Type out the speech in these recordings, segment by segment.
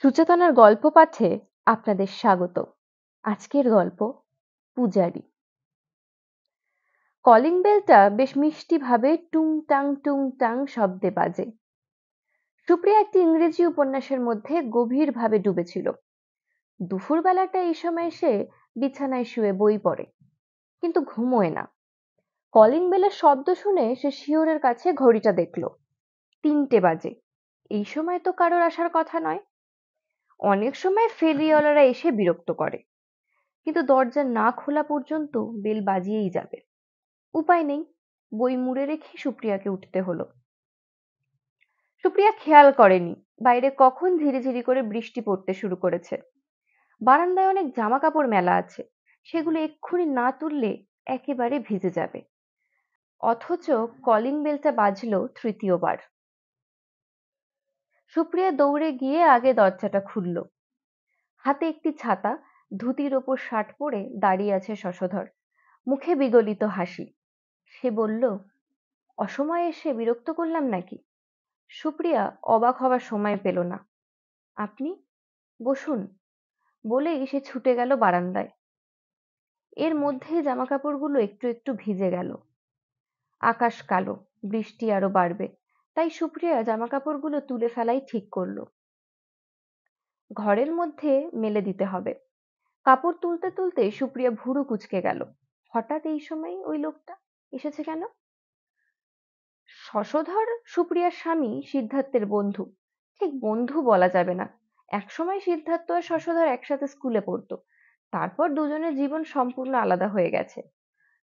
সুচেতনার গল্প পাঠে আপনাদের স্বাগত আজকের গল্প পূজারি কলিং বেলটা বেশ মিষ্টিভাবে টুং টাং টুং টাং শব্দে বাজে সুপ্রিয়া একটি ইংরেজি উপন্যাসের মধ্যে গভীরভাবে ডুবেছিল দুপুরবেলাটা এই সময় সে বিছানায় শুয়ে বই পড়ে কিন্তু ঘুমোয় না কলিং বেলের শব্দ শুনে সে শিওরের কাছে ঘড়িটা দেখল তিনটে বাজে এই সময় তো কারোর আসার কথা নয় অনেক সময় ফেরিওয়ালারা এসে বিরক্ত করে কিন্তু দরজা না খোলা পর্যন্ত বেল বাজিয়েই যাবে উপায় নেই বই মুড়ে রেখে সুপ্রিয়াকে উঠতে হলো সুপ্রিয়া খেয়াল করেনি বাইরে কখন ঝিরিঝিরি করে বৃষ্টি পড়তে শুরু করেছে বারান্দায় অনেক জামা কাপড় মেলা আছে সেগুলো এক্ষুনি না তুললে একেবারে ভিজে যাবে অথচ কলিং বেলটা বাজলো তৃতীয়বার সুপ্রিয়া দৌড়ে গিয়ে আগে দরজাটা খুলল হাতে একটি ছাতা ধুতির ওপর শার্ট পরে দাঁড়িয়ে আছে শশধর মুখে বিগলিত হাসি সে বলল অসময়ে এসে বিরক্ত করলাম নাকি সুপ্রিয়া অবাক হওয়ার সময় পেল না আপনি বসুন বলেই সে ছুটে গেল বারান্দায় এর মধ্যে জামাকাপড়গুলো একটু একটু ভিজে গেল আকাশ কালো বৃষ্টি আরো বাড়বে তাই সুপ্রিয়া জামা কাপড়গুলো তুলে ফেলাই ঠিক করল ঘরের মধ্যে মেলে দিতে হবে কাপড় তুলতে তুলতে সুপ্রিয়া ভুরু কুচকে গেল হঠাৎ এই সময় ওই লোকটা এসেছে কেন শশধর সুপ্রিয়ার স্বামী সিদ্ধার্থের বন্ধু ঠিক বন্ধু বলা যাবে না একসময় সিদ্ধার্থ আর শশধর একসাথে স্কুলে পড়তো তারপর দুজনের জীবন সম্পূর্ণ আলাদা হয়ে গেছে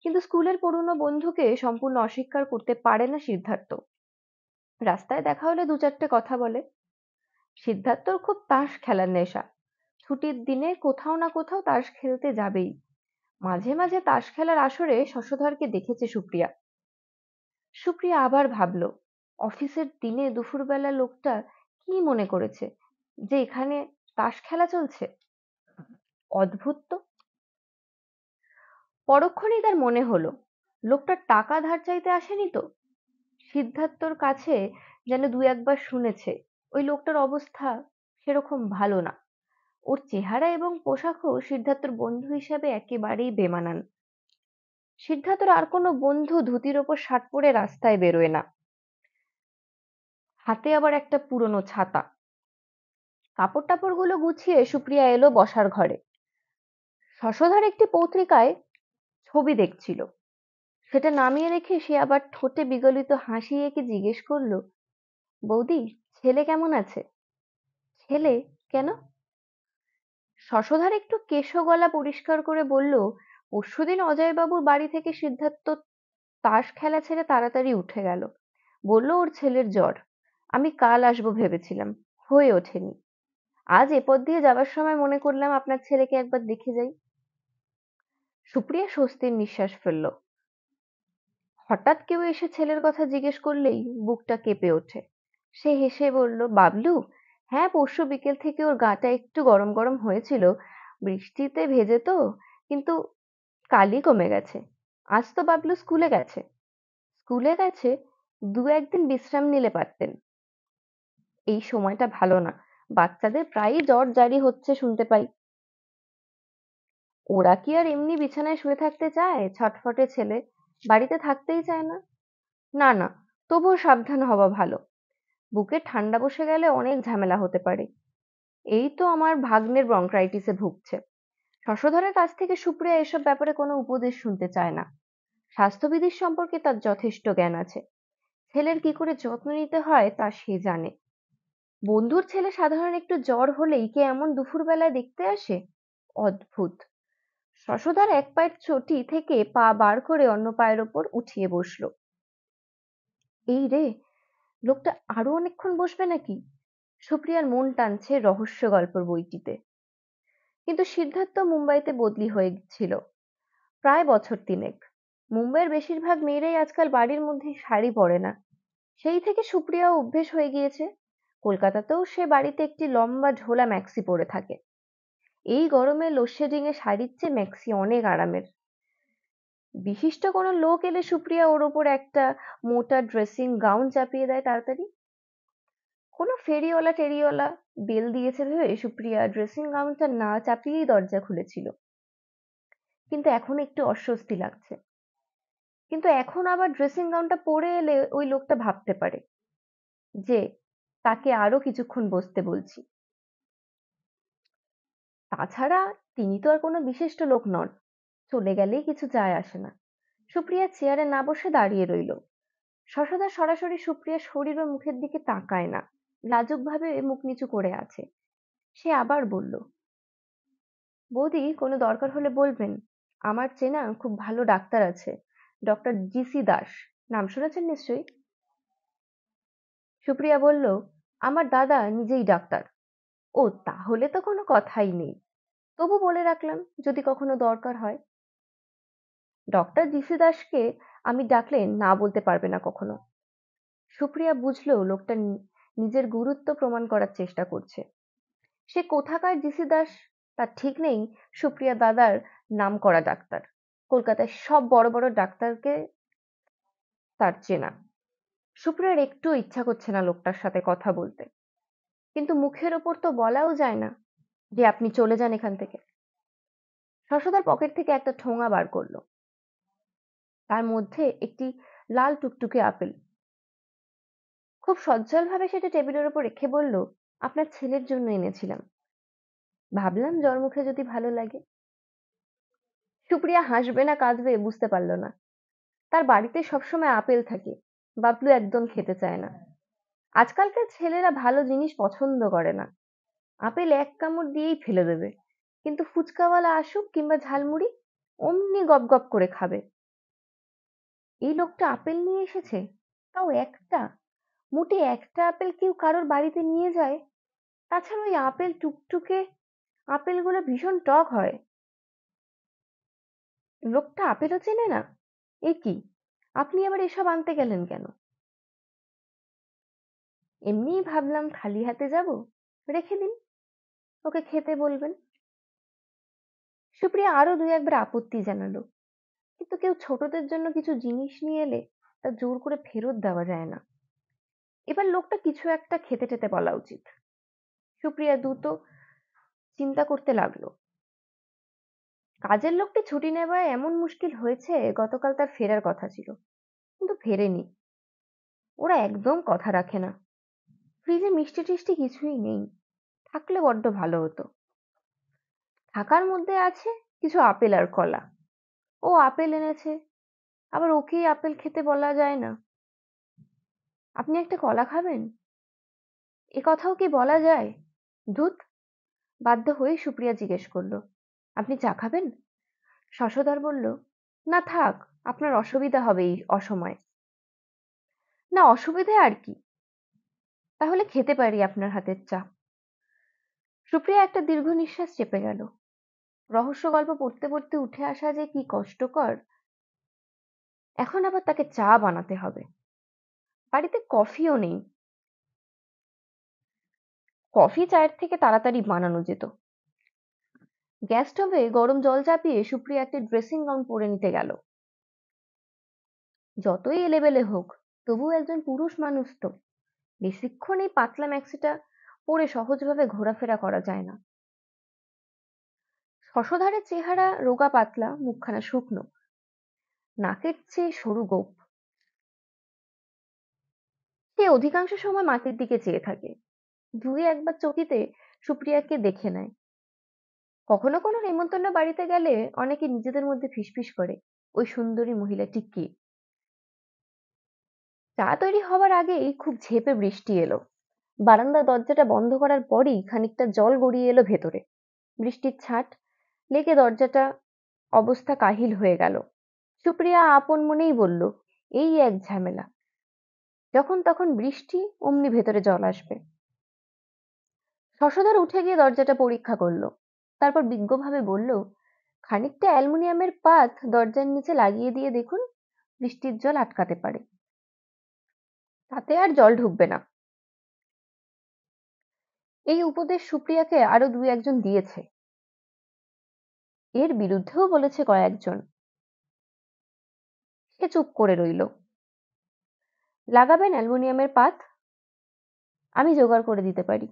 কিন্তু স্কুলের পুরনো বন্ধুকে সম্পূর্ণ অস্বীকার করতে পারে না সিদ্ধার্থ রাস্তায় দেখা হলে দু চারটে কথা বলে সিদ্ধার্থর খুব তাস খেলার নেশা ছুটির দিনে কোথাও না কোথাও তাস খেলতে যাবেই মাঝে মাঝে তাস খেলার আসরে শশধরকে দেখেছে সুপ্রিয়া সুপ্রিয়া আবার ভাবল অফিসের দিনে দুপুরবেলা লোকটা কি মনে করেছে যে এখানে তাস খেলা চলছে অদ্ভুত তো পরক্ষণেই তার মনে হলো লোকটা টাকা ধার চাইতে আসেনি তো সিদ্ধার্থর কাছে যেন দু একবার শুনেছে ওই লোকটার অবস্থা সেরকম ভালো না ওর চেহারা এবং পোশাকও সিদ্ধার্থর বন্ধু হিসাবে একেবারেই বেমানান সিদ্ধার্থর আর কোনো বন্ধু ধুতির ওপর শার্ট পরে রাস্তায় বেরোয় না হাতে আবার একটা পুরনো ছাতা কাপড় টাপড় গুলো গুছিয়ে সুপ্রিয়া এলো বসার ঘরে শশধর একটি পত্রিকায় ছবি দেখছিল সেটা নামিয়ে রেখে সে আবার ঠোঁটে বিগলিত হাসি এঁকে জিজ্ঞেস করল বৌদি ছেলে কেমন আছে ছেলে কেন শশধর একটু কেশ গলা পরিষ্কার করে বলল পরশুদিন অজয়বাবুর বাড়ি থেকে সিদ্ধার্থ তাস খেলা ছেড়ে তাড়াতাড়ি উঠে গেল বলল ওর ছেলের জ্বর আমি কাল আসবো ভেবেছিলাম হয়ে ওঠেনি আজ এপর দিয়ে যাবার সময় মনে করলাম আপনার ছেলেকে একবার দেখে যাই সুপ্রিয়া স্বস্তির নিঃশ্বাস ফেললো হঠাৎ কেউ এসে ছেলের কথা জিজ্ঞেস করলেই বুকটা কেঁপে ওঠে সে হেসে বলল বাবলু হ্যাঁ পরশু বিকেল থেকে ওর গাটা একটু গরম গরম হয়েছিল বৃষ্টিতে ভেজে তো কিন্তু কালি কমে গেছে আজ তো বাবলু স্কুলে গেছে স্কুলে গেছে দু একদিন বিশ্রাম নিলে পারতেন এই সময়টা ভালো না বাচ্চাদের প্রায়ই জ্বর জারি হচ্ছে শুনতে পাই ওরা কি আর এমনি বিছানায় শুয়ে থাকতে চায় ছটফটে ছেলে বাড়িতে থাকতেই চায় না না না তবুও সাবধান হওয়া ভালো বুকে ঠান্ডা বসে গেলে অনেক ঝামেলা হতে পারে এই তো আমার ভাগ্নের ব্রঙ্কাইটিসে ভুগছে শশধরের কাছ থেকে সুপ্রিয়া এসব ব্যাপারে কোনো উপদেশ শুনতে চায় না স্বাস্থ্যবিধির সম্পর্কে তার যথেষ্ট জ্ঞান আছে ছেলের কি করে যত্ন নিতে হয় তা সে জানে বন্ধুর ছেলে সাধারণ একটু জ্বর হলেই কে এমন দুপুরবেলায় দেখতে আসে অদ্ভুত শশধর এক পায়ের চটি থেকে পা বার করে অন্য পায়ের ওপর উঠিয়ে বসল এই রে লোকটা আরো অনেকক্ষণ বসবে নাকি সুপ্রিয়ার মন টানছে রহস্য গল্পের বইটিতে কিন্তু সিদ্ধার্থ মুম্বাইতে বদলি হয়েছিল প্রায় বছর তিনেক মুম্বাইয়ের বেশিরভাগ মেয়েরাই আজকাল বাড়ির মধ্যে শাড়ি পরে না সেই থেকে সুপ্রিয়া অভ্যেস হয়ে গিয়েছে কলকাতাতেও সে বাড়িতে একটি লম্বা ঝোলা ম্যাক্সি পরে থাকে এই গরমে লোডশেডিং এ শাড়ির চেয়ে ম্যাক্সি অনেক আরামের বিশিষ্ট কোনো লোক এলে সুপ্রিয়া ওর ওপর একটা মোটা ড্রেসিং গাউন চাপিয়ে দেয় তাড়াতাড়ি কোনো ফেরিওয়ালা টেরিওয়ালা বেল দিয়েছে ভেবে সুপ্রিয়া ড্রেসিং গাউনটা না চাপিয়েই দরজা খুলেছিল কিন্তু এখন একটু অস্বস্তি লাগছে কিন্তু এখন আবার ড্রেসিং গাউনটা পরে এলে ওই লোকটা ভাবতে পারে যে তাকে আরো কিছুক্ষণ বসতে বলছি তাছাড়া তিনি তো আর কোনো বিশিষ্ট লোক নন চলে গেলেই কিছু যায় আসে না সুপ্রিয়া চেয়ারে না বসে দাঁড়িয়ে রইল শশদা সরাসরি সুপ্রিয়ার শরীর ও মুখের দিকে তাকায় না লাজুকভাবে মুখ নিচু করে আছে সে আবার বলল বৌদি কোনো দরকার হলে বলবেন আমার চেনা খুব ভালো ডাক্তার আছে ডক্টর জিসি দাস নাম শুনেছেন নিশ্চয়ই সুপ্রিয়া বলল আমার দাদা নিজেই ডাক্তার ও তাহলে তো কোনো কথাই নেই তবু বলে রাখলাম যদি কখনো দরকার হয় ডক্টর দিশু দাসকে আমি ডাকলে না বলতে পারবে না কখনো সুপ্রিয়া বুঝলো লোকটা নিজের গুরুত্ব প্রমাণ করার চেষ্টা করছে সে কোথাকার জিসি দাস তার ঠিক নেই সুপ্রিয়া দাদার নাম করা ডাক্তার কলকাতায় সব বড় বড় ডাক্তারকে তার চেনা সুপ্রিয়ার একটু ইচ্ছা করছে না লোকটার সাথে কথা বলতে কিন্তু মুখের ওপর তো বলাও যায় না যে আপনি চলে যান এখান থেকে শশধর পকেট থেকে একটা ঠোঙা বার করলো তার মধ্যে একটি লাল টুকটুকে আপেল খুব সজ্জলভাবে সেটা টেবিলের ওপর রেখে বলল আপনার ছেলের জন্য এনেছিলাম ভাবলাম জন্মুখে যদি ভালো লাগে সুপ্রিয়া হাসবে না কাঁদবে বুঝতে পারল না তার বাড়িতে সবসময় আপেল থাকে বাবলু একদম খেতে চায় না আজকালকার ছেলেরা ভালো জিনিস পছন্দ করে না আপেল এক কামড় দিয়েই ফেলে দেবে কিন্তু ফুচকাওয়ালা আসুক কিংবা ঝালমুড়ি অমনি গপ গপ করে খাবে এই লোকটা আপেল নিয়ে এসেছে তাও একটা মোটে একটা আপেল কেউ কারোর বাড়িতে নিয়ে যায় তাছাড়া ওই আপেল টুকটুকে আপেলগুলো ভীষণ টক হয় লোকটা আপেলও চেনে না এ কি আপনি আবার এসব আনতে গেলেন কেন এমনিই ভাবলাম খালি হাতে যাব রেখে দিন ওকে খেতে বলবেন সুপ্রিয়া আরো দুই একবার আপত্তি জানালো কিন্তু কেউ ছোটদের জন্য কিছু জিনিস নিয়ে এলে তা জোর করে ফেরত দেওয়া যায় না এবার লোকটা কিছু একটা খেতে টেতে বলা উচিত সুপ্রিয়া দ্রুত চিন্তা করতে লাগলো কাজের লোকটি ছুটি নেওয়ায় এমন মুশকিল হয়েছে গতকাল তার ফেরার কথা ছিল কিন্তু ফেরেনি ওরা একদম কথা রাখে না ফ্রিজে মিষ্টি টিষ্টি কিছুই নেই থাকলে বড্ড ভালো হতো থাকার মধ্যে আছে কিছু আপেল আর কলা ও আপেল এনেছে আবার ওকেই আপেল খেতে বলা যায় না আপনি একটা কলা খাবেন এ কথাও কি বলা যায় দুধ বাধ্য হয়ে সুপ্রিয়া জিজ্ঞেস করলো আপনি চা খাবেন শশধর বলল না থাক আপনার অসুবিধা হবে এই অসময়ে না অসুবিধে আর কি তাহলে খেতে পারি আপনার হাতের চা সুপ্রিয়া একটা দীর্ঘ নিঃশ্বাস চেপে গেল রহস্য গল্প পড়তে পড়তে উঠে আসা যে কি কষ্টকর এখন আবার তাকে চা বানাতে হবে বাড়িতে কফিও নেই কফি চায়ের থেকে তাড়াতাড়ি বানানো যেত গ্যাস স্টোভে গরম জল চাপিয়ে সুপ্রিয়া একটি ড্রেসিং গাউন পরে নিতে গেল যতই এলেবেলে হোক তবু একজন পুরুষ মানুষ তো বেশিক্ষণ এই পাতলা ম্যাক্সিটা পরে সহজভাবে ঘোরাফেরা করা যায় না শশধারের চেহারা রোগা পাতলা মুখখানা শুকনো নাকের চেয়ে সরু গোপ সে অধিকাংশ সময় মাটির দিকে চেয়ে থাকে দুই একবার চকিতে সুপ্রিয়াকে দেখে নেয় কখনো কোনো নেমন্তন্ন বাড়িতে গেলে অনেকে নিজেদের মধ্যে ফিসফিস করে ওই সুন্দরী মহিলাটি কি চা তৈরি হবার আগেই খুব ঝেপে বৃষ্টি এলো বারান্দার দরজাটা বন্ধ করার পরই খানিকটা জল গড়িয়ে এলো ভেতরে বৃষ্টির ছাট লেগে দরজাটা অবস্থা কাহিল হয়ে গেল সুপ্রিয়া আপন মনেই বলল এই এক ঝামেলা যখন তখন বৃষ্টি অমনি ভেতরে জল আসবে শশধর উঠে গিয়ে দরজাটা পরীক্ষা করলো তারপর বিজ্ঞভাবে বলল খানিকটা অ্যালমিনিয়ামের পাত দরজার নিচে লাগিয়ে দিয়ে দেখুন বৃষ্টির জল আটকাতে পারে তাতে আর জল ঢুকবে না এই উপদেশ সুপ্রিয়াকে আরো দু একজন দিয়েছে এর বিরুদ্ধেও বলেছে কয়েকজন সে চুপ করে রইল লাগাবেন অ্যালমোনিয়ামের পাত আমি জোগাড় করে দিতে পারি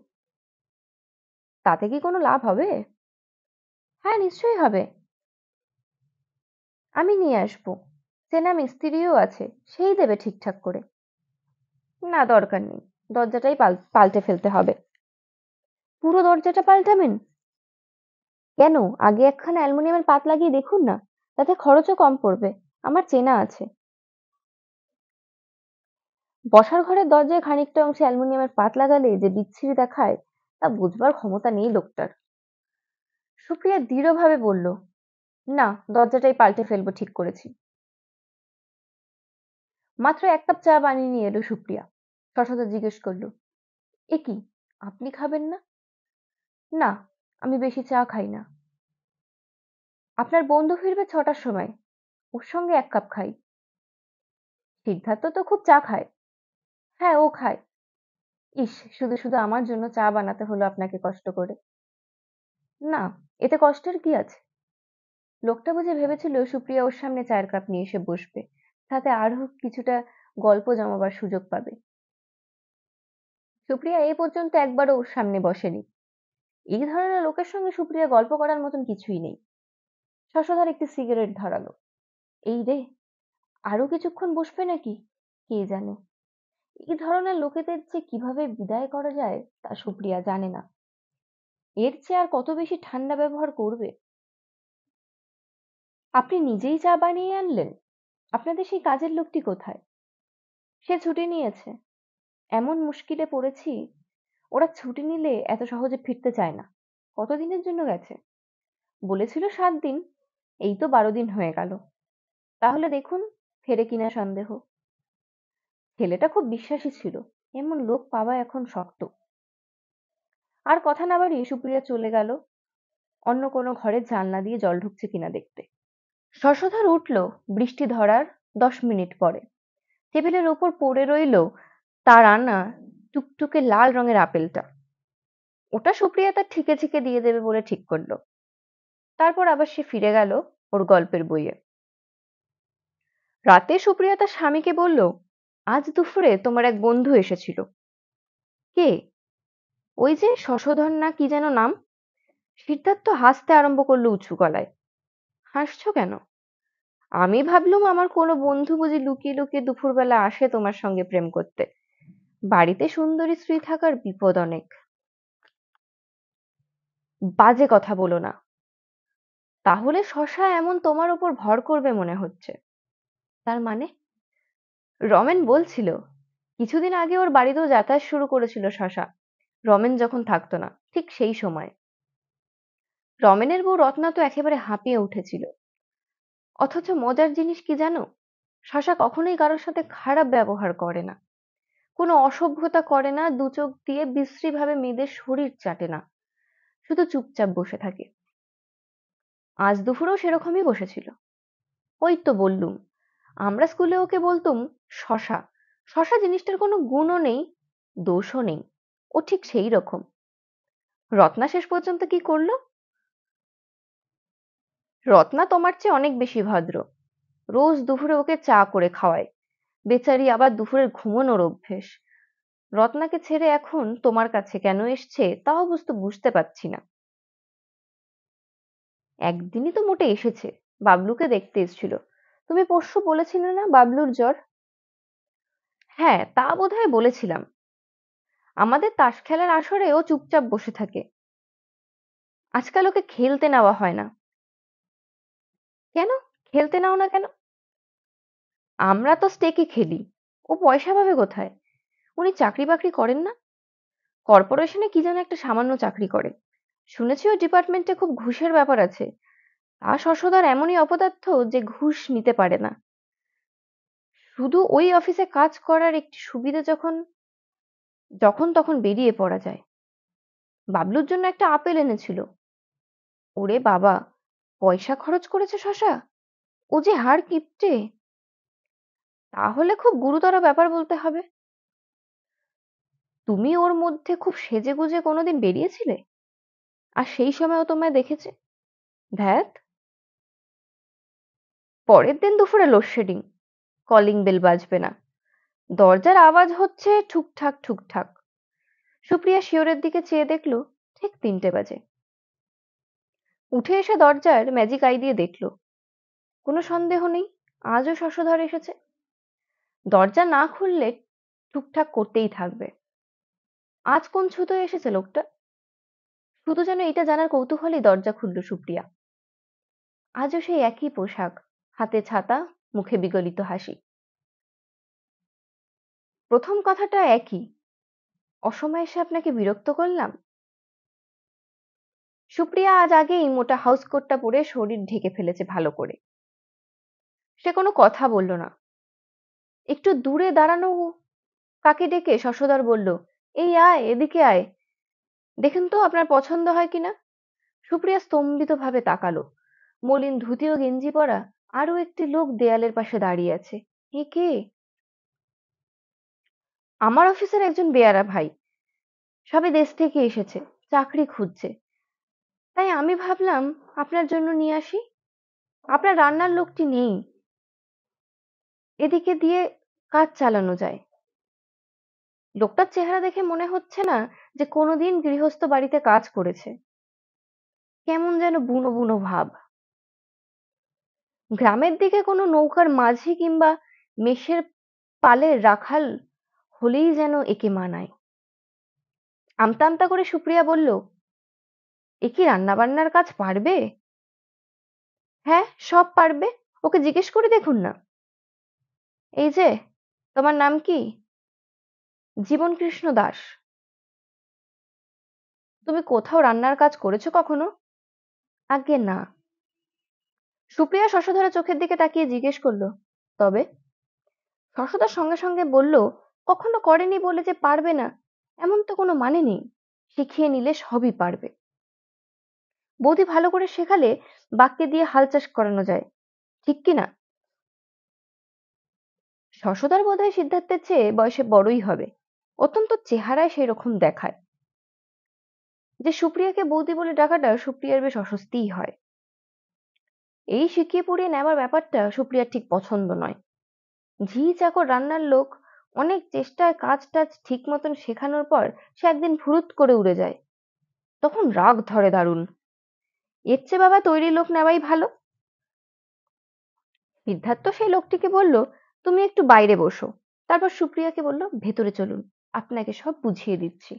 তাতে কি কোনো লাভ হবে হ্যাঁ নিশ্চয়ই হবে আমি নিয়ে আসব সেনা মিস্ত্রিও আছে সেই দেবে ঠিকঠাক করে না দরকার নেই দরজাটাই পাল্টে ফেলতে হবে পুরো দরজাটা পাল্টাবেন কেন আগে একখানা অ্যালমোনিয়ামের পাত লাগিয়ে দেখুন না তাতে খরচও কম পড়বে আমার চেনা আছে বসার ঘরের দরজায় খানিকটা অংশে অ্যালমোনিয়ামের পাত লাগালে যে বিচ্ছিরি দেখায় তা বুঝবার ক্ষমতা নেই লোকটার সুপ্রিয়া দৃঢ়ভাবে বলল না দরজাটাই পাল্টে ফেলবো ঠিক করেছি মাত্র এক কাপ চা বানিয়ে নিয়ে এলো সুপ্রিয়া সশদা জিজ্ঞেস করলো এ কি আপনি খাবেন না না আমি বেশি চা খাই না আপনার বন্ধু ফিরবে ছটার সময় ওর সঙ্গে এক কাপ খাই সিদ্ধার্থ তো খুব চা খায় হ্যাঁ ও খায় ইস শুধু শুধু আমার জন্য চা বানাতে হলো আপনাকে কষ্ট করে না এতে কষ্টের কি আছে লোকটা বুঝে ভেবেছিল সুপ্রিয়া ওর সামনে চায়ের কাপ নিয়ে এসে বসবে তাতে আরও কিছুটা গল্প জমাবার সুযোগ পাবে সুপ্রিয়া এ পর্যন্ত একবারও ওর সামনে বসেনি এই ধরনের লোকের সঙ্গে সুপ্রিয়া গল্প করার মতন কিছুই নেই শশধর একটি সিগারেট ধরালো এই রে আরো কিছুক্ষণ বসবে নাকি কে জানে এই ধরনের লোকেদের যে কিভাবে বিদায় করা যায় তা সুপ্রিয়া জানে না এর চেয়ে আর কত বেশি ঠান্ডা ব্যবহার করবে আপনি নিজেই চা বানিয়ে আনলেন আপনাদের সেই কাজের লোকটি কোথায় সে ছুটি নিয়েছে এমন মুশকিলে পড়েছি ওরা ছুটি নিলে এত সহজে ফিরতে চায় না কতদিনের জন্য গেছে বলেছিল সাত দিন এই তো বারো দিন হয়ে গেল তাহলে দেখুন ফেরে কিনা সন্দেহ ছেলেটা খুব বিশ্বাসী ছিল এমন লোক পাওয়া এখন শক্ত আর কথা না বাড়িয়ে সুপ্রিয়া চলে গেল অন্য কোনো ঘরে জানলা দিয়ে জল ঢুকছে কিনা দেখতে শশধর উঠল বৃষ্টি ধরার দশ মিনিট পরে টেবিলের ওপর পড়ে রইল তার আনা টুকটুকে লাল রঙের আপেলটা ওটা সুপ্রিয়া তার ঠিকে ঠিকে দিয়ে দেবে বলে ঠিক করলো তারপর আবার সে ফিরে গেল ওর গল্পের বইয়ে রাতে সুপ্রিয়া তার স্বামীকে বলল আজ দুপুরে তোমার এক বন্ধু এসেছিল কে ওই যে শশধর না কি যেন নাম সিদ্ধার্থ হাসতে আরম্ভ করলো উঁচু গলায় হাসছ কেন আমি ভাবলুম আমার কোনো বন্ধু বুঝি লুকিয়ে লুকিয়ে দুপুরবেলা আসে তোমার সঙ্গে প্রেম করতে বাড়িতে সুন্দরী স্ত্রী থাকার বিপদ অনেক বাজে কথা বলো না তাহলে শশা এমন তোমার ওপর ভর করবে মনে হচ্ছে তার মানে রমেন বলছিল কিছুদিন আগে ওর বাড়িতেও যাতায়াত শুরু করেছিল শশা রমেন যখন থাকতো না ঠিক সেই সময় রমেনের বউ রত্না তো একেবারে হাঁপিয়ে উঠেছিল অথচ মজার জিনিস কি জানো শশা কখনোই কারোর সাথে খারাপ ব্যবহার করে না কোনো অসভ্যতা করে না দু চোখ দিয়ে বিশ্রীভাবে মেয়েদের শরীর চাটে না শুধু চুপচাপ বসে থাকে আজ দুপুরেও সেরকমই বসেছিল ওই তো বললুম আমরা স্কুলে ওকে বলতুম শশা শশা জিনিসটার কোনো গুণও নেই দোষও নেই ও ঠিক সেই রকম রত্না শেষ পর্যন্ত কি করলো রত্না তোমার চেয়ে অনেক বেশি ভদ্র রোজ দুপুরে ওকে চা করে খাওয়ায় বেচারি আবার দুপুরের ঘুমোনোর অভ্যেস রত্নাকে ছেড়ে এখন তোমার কাছে কেন এসছে তাও বুঝতে বুঝতে পারছি না একদিনই তো মোটে এসেছে বাবলুকে দেখতে এসেছিল তুমি পরশু বলেছিলে না বাবলুর জ্বর হ্যাঁ তা বোধ বলেছিলাম আমাদের তাস খেলার আসরে ও চুপচাপ বসে থাকে আজকাল ওকে খেলতে নেওয়া হয় না কেন খেলতে নাও না কেন আমরা তো স্টেকে খেলি ও পয়সা পাবে কোথায় উনি চাকরি বাকরি করেন না কর্পোরেশনে কি যেন একটা সামান্য চাকরি করে শুনেছি ও ডিপার্টমেন্টে খুব ঘুষের ব্যাপার আছে তা শশধর এমনই অপদার্থ যে ঘুষ নিতে পারে না শুধু ওই অফিসে কাজ করার একটি সুবিধা যখন যখন তখন বেরিয়ে পড়া যায় বাবলুর জন্য একটা আপেল এনেছিল ওরে বাবা পয়সা খরচ করেছে শশা ও যে হার কিপটে তাহলে খুব গুরুতর ব্যাপার বলতে হবে তুমি ওর মধ্যে খুব সেজে গুজে কোনোদিন বেরিয়েছিলে আর সেই সময়ও তোমায় দেখেছে ধ্যাত পরের দিন দুপুরে লোডশেডিং কলিং বেল বাজবে না দরজার আওয়াজ হচ্ছে ঠুকঠাক ঠুকঠাক সুপ্রিয়া শিওরের দিকে চেয়ে দেখলো ঠিক তিনটে বাজে উঠে এসে দরজার ম্যাজিক আই দিয়ে দেখলো কোনো সন্দেহ নেই আজও শশধর এসেছে দরজা না খুললে টুকটাক করতেই থাকবে আজ কোন ছুতোয় এসেছে লোকটা শুধু যেন এটা জানার কৌতূহলে দরজা খুলল সুপ্রিয়া আজও সেই একই পোশাক হাতে ছাতা মুখে বিগলিত হাসি প্রথম কথাটা একই অসময়ে এসে আপনাকে বিরক্ত করলাম সুপ্রিয়া আজ আগেই মোটা হাউসকোটটা পরে শরীর ঢেকে ফেলেছে ভালো করে সে কোনো কথা বলল না একটু দূরে দাঁড়ানো কাকে ডেকে শশধর বলল এই আয় এদিকে আয় দেখেন তো আপনার পছন্দ হয় কিনা সুপ্রিয়া স্তম্ভিতভাবে তাকালো মলিন ধুতি ও গেঞ্জি পরা আরো একটি লোক দেয়ালের পাশে দাঁড়িয়ে আছে এ কে আমার অফিসের একজন বেয়ারা ভাই সবে দেশ থেকে এসেছে চাকরি খুঁজছে তাই আমি ভাবলাম আপনার জন্য নিয়ে আসি আপনার রান্নার লোকটি নেই এদিকে দিয়ে কাজ চালানো যায় লোকটার চেহারা দেখে মনে হচ্ছে না যে কোনোদিন গৃহস্থ বাড়িতে কাজ করেছে কেমন যেন বুনো বুনো ভাব গ্রামের দিকে কোনো নৌকার মাঝি কিংবা মেষের পালে রাখাল হলেই যেন একে মানায় আমতা আমতা করে সুপ্রিয়া বলল এ কি রান্নাবান্নার কাজ পারবে হ্যাঁ সব পারবে ওকে জিজ্ঞেস করে দেখুন না এই যে তোমার নাম কি জীবন কৃষ্ণ দাস তুমি কোথাও রান্নার কাজ করেছো কখনো আগে না সুপ্রিয়া শশধরা চোখের দিকে তাকিয়ে জিজ্ঞেস করলো তবে শশধর সঙ্গে সঙ্গে বলল কখনো করেনি বলে যে পারবে না এমন তো কোনো মানে নেই শিখিয়ে নিলে সবই পারবে বৌদি ভালো করে শেখালে বাক্যে দিয়ে হাল চাষ করানো যায় ঠিক কি না শশধর হয় সিদ্ধার্থের চেয়ে বয়সে বড়ই হবে অত্যন্ত চেহারায় সেই রকম দেখায় যে সুপ্রিয়াকে বৌদি বলে ডাকাটা সুপ্রিয়ার বেশ অস্বস্তিই হয় এই শিখিয়ে পড়িয়ে নেওয়ার ব্যাপারটা সুপ্রিয়ার ঠিক পছন্দ নয় ঝি চাকর রান্নার লোক অনেক চেষ্টায় কাজ টাজ ঠিক মতন শেখানোর পর সে একদিন ফুরুত করে উড়ে যায় তখন রাগ ধরে দারুণ এর চেয়ে বাবা তৈরি লোক নেওয়াই ভালো সিদ্ধার্থ সেই লোকটিকে বলল তুমি একটু বাইরে বসো তারপর সুপ্রিয়াকে বলল ভেতরে চলুন আপনাকে সব বুঝিয়ে দিচ্ছি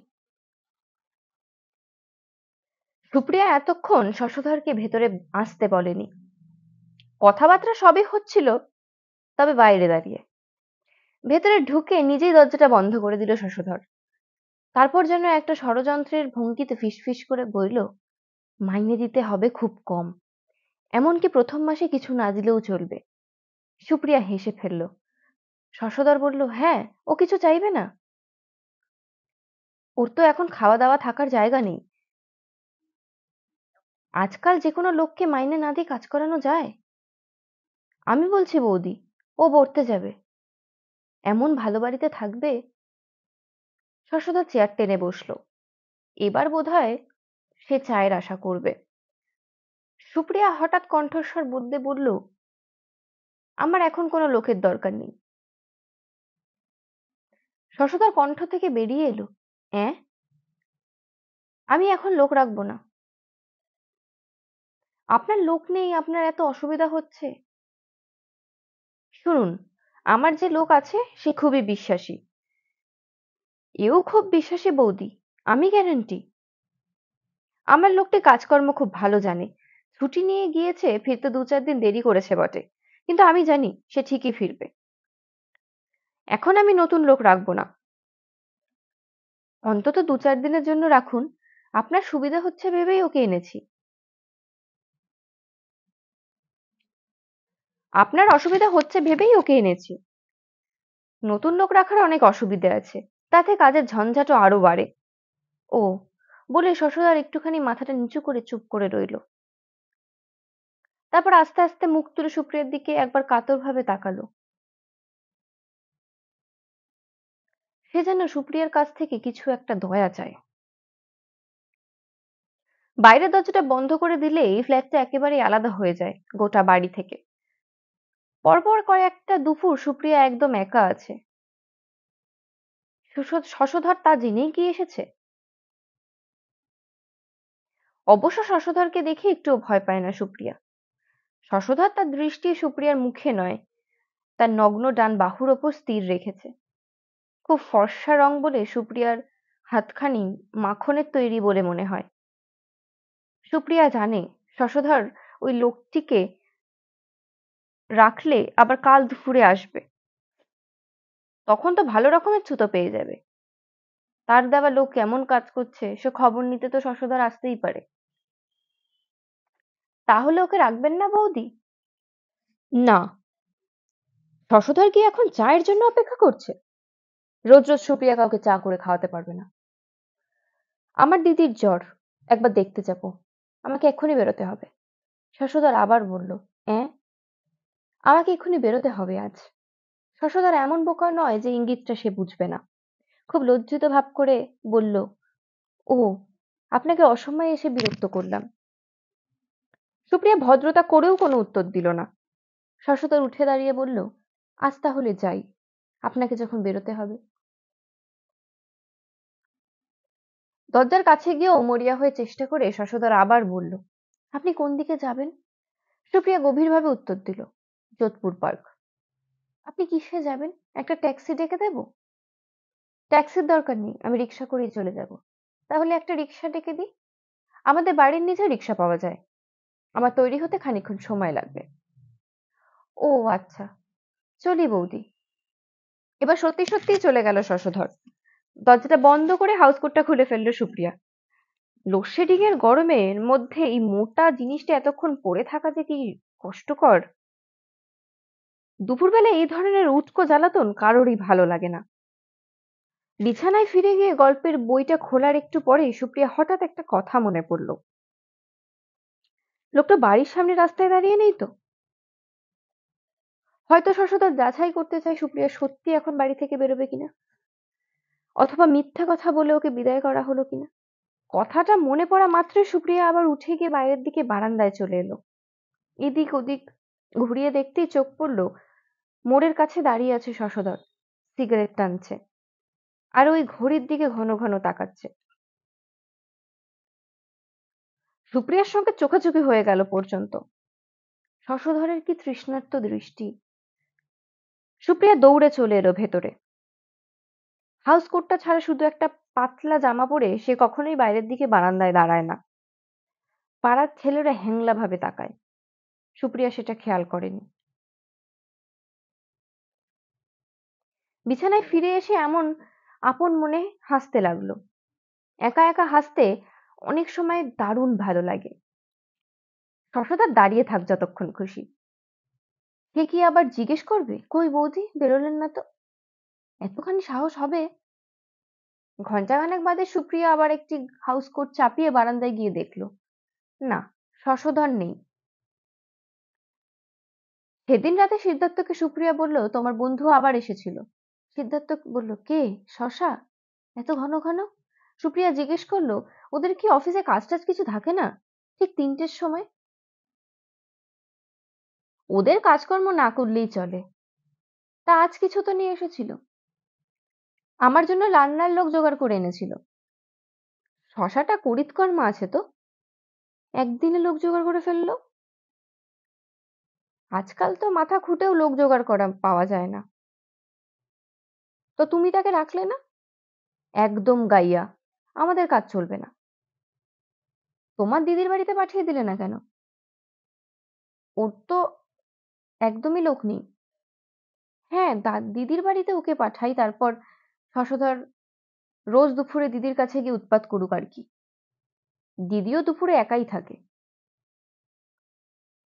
সুপ্রিয়া এতক্ষণ শশধরকে ভেতরে আসতে বলেনি কথাবার্তা সবই হচ্ছিল তবে বাইরে দাঁড়িয়ে ভেতরে ঢুকে নিজেই দরজাটা বন্ধ করে দিল শশধর তারপর যেন একটা ষড়যন্ত্রের ভঙ্গিতে ফিসফিস করে বলল মাইনে দিতে হবে খুব কম এমনকি প্রথম মাসে কিছু না দিলেও চলবে সুপ্রিয়া হেসে ফেলল শশধর বলল হ্যাঁ ও কিছু চাইবে না ওর তো এখন খাওয়া দাওয়া থাকার জায়গা নেই আজকাল যে কোনো লোককে মাইনে না দিয়ে কাজ করানো যায় আমি বলছি বৌদি ও বর্তে যাবে এমন ভালো বাড়িতে থাকবে শশধর চেয়ার টেনে বসল এবার বোধহয় সে চায়ের আশা করবে সুপ্রিয়া হঠাৎ কণ্ঠস্বর বদলে বলল আমার এখন কোনো লোকের দরকার নেই শশধর কণ্ঠ থেকে বেরিয়ে এলো হ্যাঁ আমি এখন লোক রাখবো না আপনার লোক নেই আপনার এত অসুবিধা হচ্ছে শুনুন আমার যে লোক আছে সে খুবই বিশ্বাসী এও খুব বিশ্বাসী বৌদি আমি গ্যারেন্টি আমার লোকটি কাজকর্ম খুব ভালো জানে ছুটি নিয়ে গিয়েছে ফিরতে দু চার দিন দেরি করেছে বটে কিন্তু আমি জানি সে ঠিকই ফিরবে এখন আমি নতুন লোক রাখব না অন্তত দু চার দিনের জন্য রাখুন আপনার সুবিধা হচ্ছে ভেবেই ওকে এনেছি আপনার অসুবিধা হচ্ছে ভেবেই ওকে এনেছি নতুন লোক রাখার অনেক অসুবিধে আছে তাতে কাজের ঝঞ্ঝাটও আরো বাড়ে ও বলে শশধর একটুখানি মাথাটা নিচু করে চুপ করে রইল তারপর আস্তে আস্তে মুখ তুলে সুপ্রিয়ার দিকে একবার কাতরভাবে তাকালো সে যেন সুপ্রিয়ার কাছ থেকে কিছু একটা দয়া চায় বাইরের দরজাটা বন্ধ করে দিলে এই ফ্ল্যাটটা একেবারে আলাদা হয়ে যায় গোটা বাড়ি থেকে পরপর কয়েকটা দুপুর সুপ্রিয়া একদম একা আছে শশধর তা জেনেই কি এসেছে অবশ্য শশধরকে দেখে একটু ভয় পায় না সুপ্রিয়া শশধর তার দৃষ্টি সুপ্রিয়ার মুখে নয়, তার নগ্ন ডান বাহুর ওপর স্থির রেখেছে। খুব ফর্সা রং বলে সুপ্রিয়ার হাতখানি মাখনের তৈরি বলে মনে হয়। সুপ্রিয়া জানে শশধর ওই লোকটিকে রাখলে আবার কাল দুপুরে আসবে। তখন তো ভালো রকমের ছুতো পেয়ে যাবে। তার দেওয়া লোক কেমন কাজ করছে সে খবর নিতে তো শশধর আসতেই পারে। তাহলে ওকে রাখবেন না বৌদি না শশধর কি এখন চায়ের জন্য অপেক্ষা করছে রোজ রোজ সুপ্রিয়া কাউকে চা করে খাওয়াতে পারবে না আমার দিদির জ্বর একবার দেখতে যাব আমাকে এক্ষুনি বেরোতে হবে শশধর আবার বলল হ্যাঁ আমাকে এক্ষুনি বেরোতে হবে আজ শশধর এমন বোকা নয় যে ইঙ্গিতটা সে বুঝবে না খুব লজ্জিত ভাব করে বলল ও আপনাকে অসময়ে এসে বিরক্ত করলাম সুপ্রিয়া ভদ্রতা করেও কোনো উত্তর দিল না শশতর উঠে দাঁড়িয়ে বলল আজ তাহলে যাই আপনাকে যখন বেরোতে হবে দরজার কাছে গিয়েও মরিয়া হয়ে চেষ্টা করে শশধর আবার বলল আপনি কোন দিকে যাবেন সুপ্রিয়া গভীরভাবে উত্তর দিল যোধপুর পার্ক আপনি কিসে যাবেন একটা ট্যাক্সি ডেকে দেব ট্যাক্সির দরকার নেই আমি রিক্সা করেই চলে যাব তাহলে একটা রিক্সা ডেকে দিই আমাদের বাড়ির নিচে রিক্সা পাওয়া যায় আমার তৈরি হতে খানিক্ষণ সময় লাগবে ও আচ্ছা চলি বৌদি এবার সত্যি সত্যিই চলে গেল শশধর দরজাটা বন্ধ করে হাউস কোটটা খুলে ফেলল সুপ্রিয়া লোডশেডিং এর গরমের মধ্যে এই মোটা জিনিসটা এতক্ষণ পড়ে থাকা যে কি কষ্টকর দুপুরবেলা এই ধরনের উটকো জ্বালাতন কারোরই ভালো লাগে না বিছানায় ফিরে গিয়ে গল্পের বইটা খোলার একটু পরে সুপ্রিয়া হঠাৎ একটা কথা মনে পড়ল লোকটা বাড়ির সামনে রাস্তায় দাঁড়িয়ে নেই তো হয়তো শশধা যাচাই করতে চায় সুপ্রিয়া সত্যি এখন বাড়ি থেকে বেরোবে কিনা অথবা মিথ্যা কথা বলে ওকে বিদায় করা হলো কিনা কথাটা মনে পড়া মাত্রই সুপ্রিয়া আবার উঠে গিয়ে বাইরের দিকে বারান্দায় চলে এলো এদিক ওদিক ঘুরিয়ে দেখতেই চোখ পড়ল মোড়ের কাছে দাঁড়িয়ে আছে শশধর সিগারেট টানছে আর ওই ঘড়ির দিকে ঘন ঘন তাকাচ্ছে সুপ্রিয়ার সঙ্গে চোখাচোখি হয়ে গেল পর্যন্ত শশধরের কি তৃষ্ণার্ত দৃষ্টি সুপ্রিয়া দৌড়ে চলে এলো ভেতরে হাউস কোটটা ছাড়া শুধু একটা পাতলা জামা পরে সে কখনোই বাইরের দিকে বারান্দায় দাঁড়ায় না পাড়ার ছেলেরা হ্যাংলা ভাবে তাকায় সুপ্রিয়া সেটা খেয়াল করেনি বিছানায় ফিরে এসে এমন আপন মনে হাসতে লাগলো একা একা হাসতে অনেক সময় দারুণ ভালো লাগে শশধর দাঁড়িয়ে থাক যতক্ষণ খুশি কে কি আবার জিজ্ঞেস করবে কই বৌদি বেরোলেন না তো এতখানি সাহস হবে ঘন্টাখানেক বাদে সুপ্রিয়া আবার একটি হাউস কোট চাপিয়ে বারান্দায় গিয়ে দেখল না শশধর নেই সেদিন রাতে সিদ্ধার্থকে সুপ্রিয়া বলল তোমার বন্ধু আবার এসেছিল সিদ্ধার্থ বলল কে শশা এত ঘন ঘন সুপ্রিয়া জিজ্ঞেস করলো ওদের কি অফিসে কাজ টাজ কিছু থাকে না ঠিক তিনটের সময় ওদের কাজকর্ম না করলেই চলে তা আজ কিছু তো নিয়ে এসেছিল আমার জন্য রান্নার লোক জোগাড় করে এনেছিল শশাটা করিতকর্ম আছে তো একদিনে লোক জোগাড় করে ফেললো আজকাল তো মাথা খুঁটেও লোক জোগাড় করা পাওয়া যায় না তো তুমি তাকে রাখলে না একদম গাইয়া আমাদের কাজ চলবে না তোমার দিদির বাড়িতে পাঠিয়ে দিলে না কেন ওর তো একদমই লোক নেই হ্যাঁ দিদির বাড়িতে ওকে পাঠাই তারপর শশধর রোজ দুপুরে দিদির কাছে গিয়ে উৎপাত করুক আর কি দিদিও দুপুরে একাই থাকে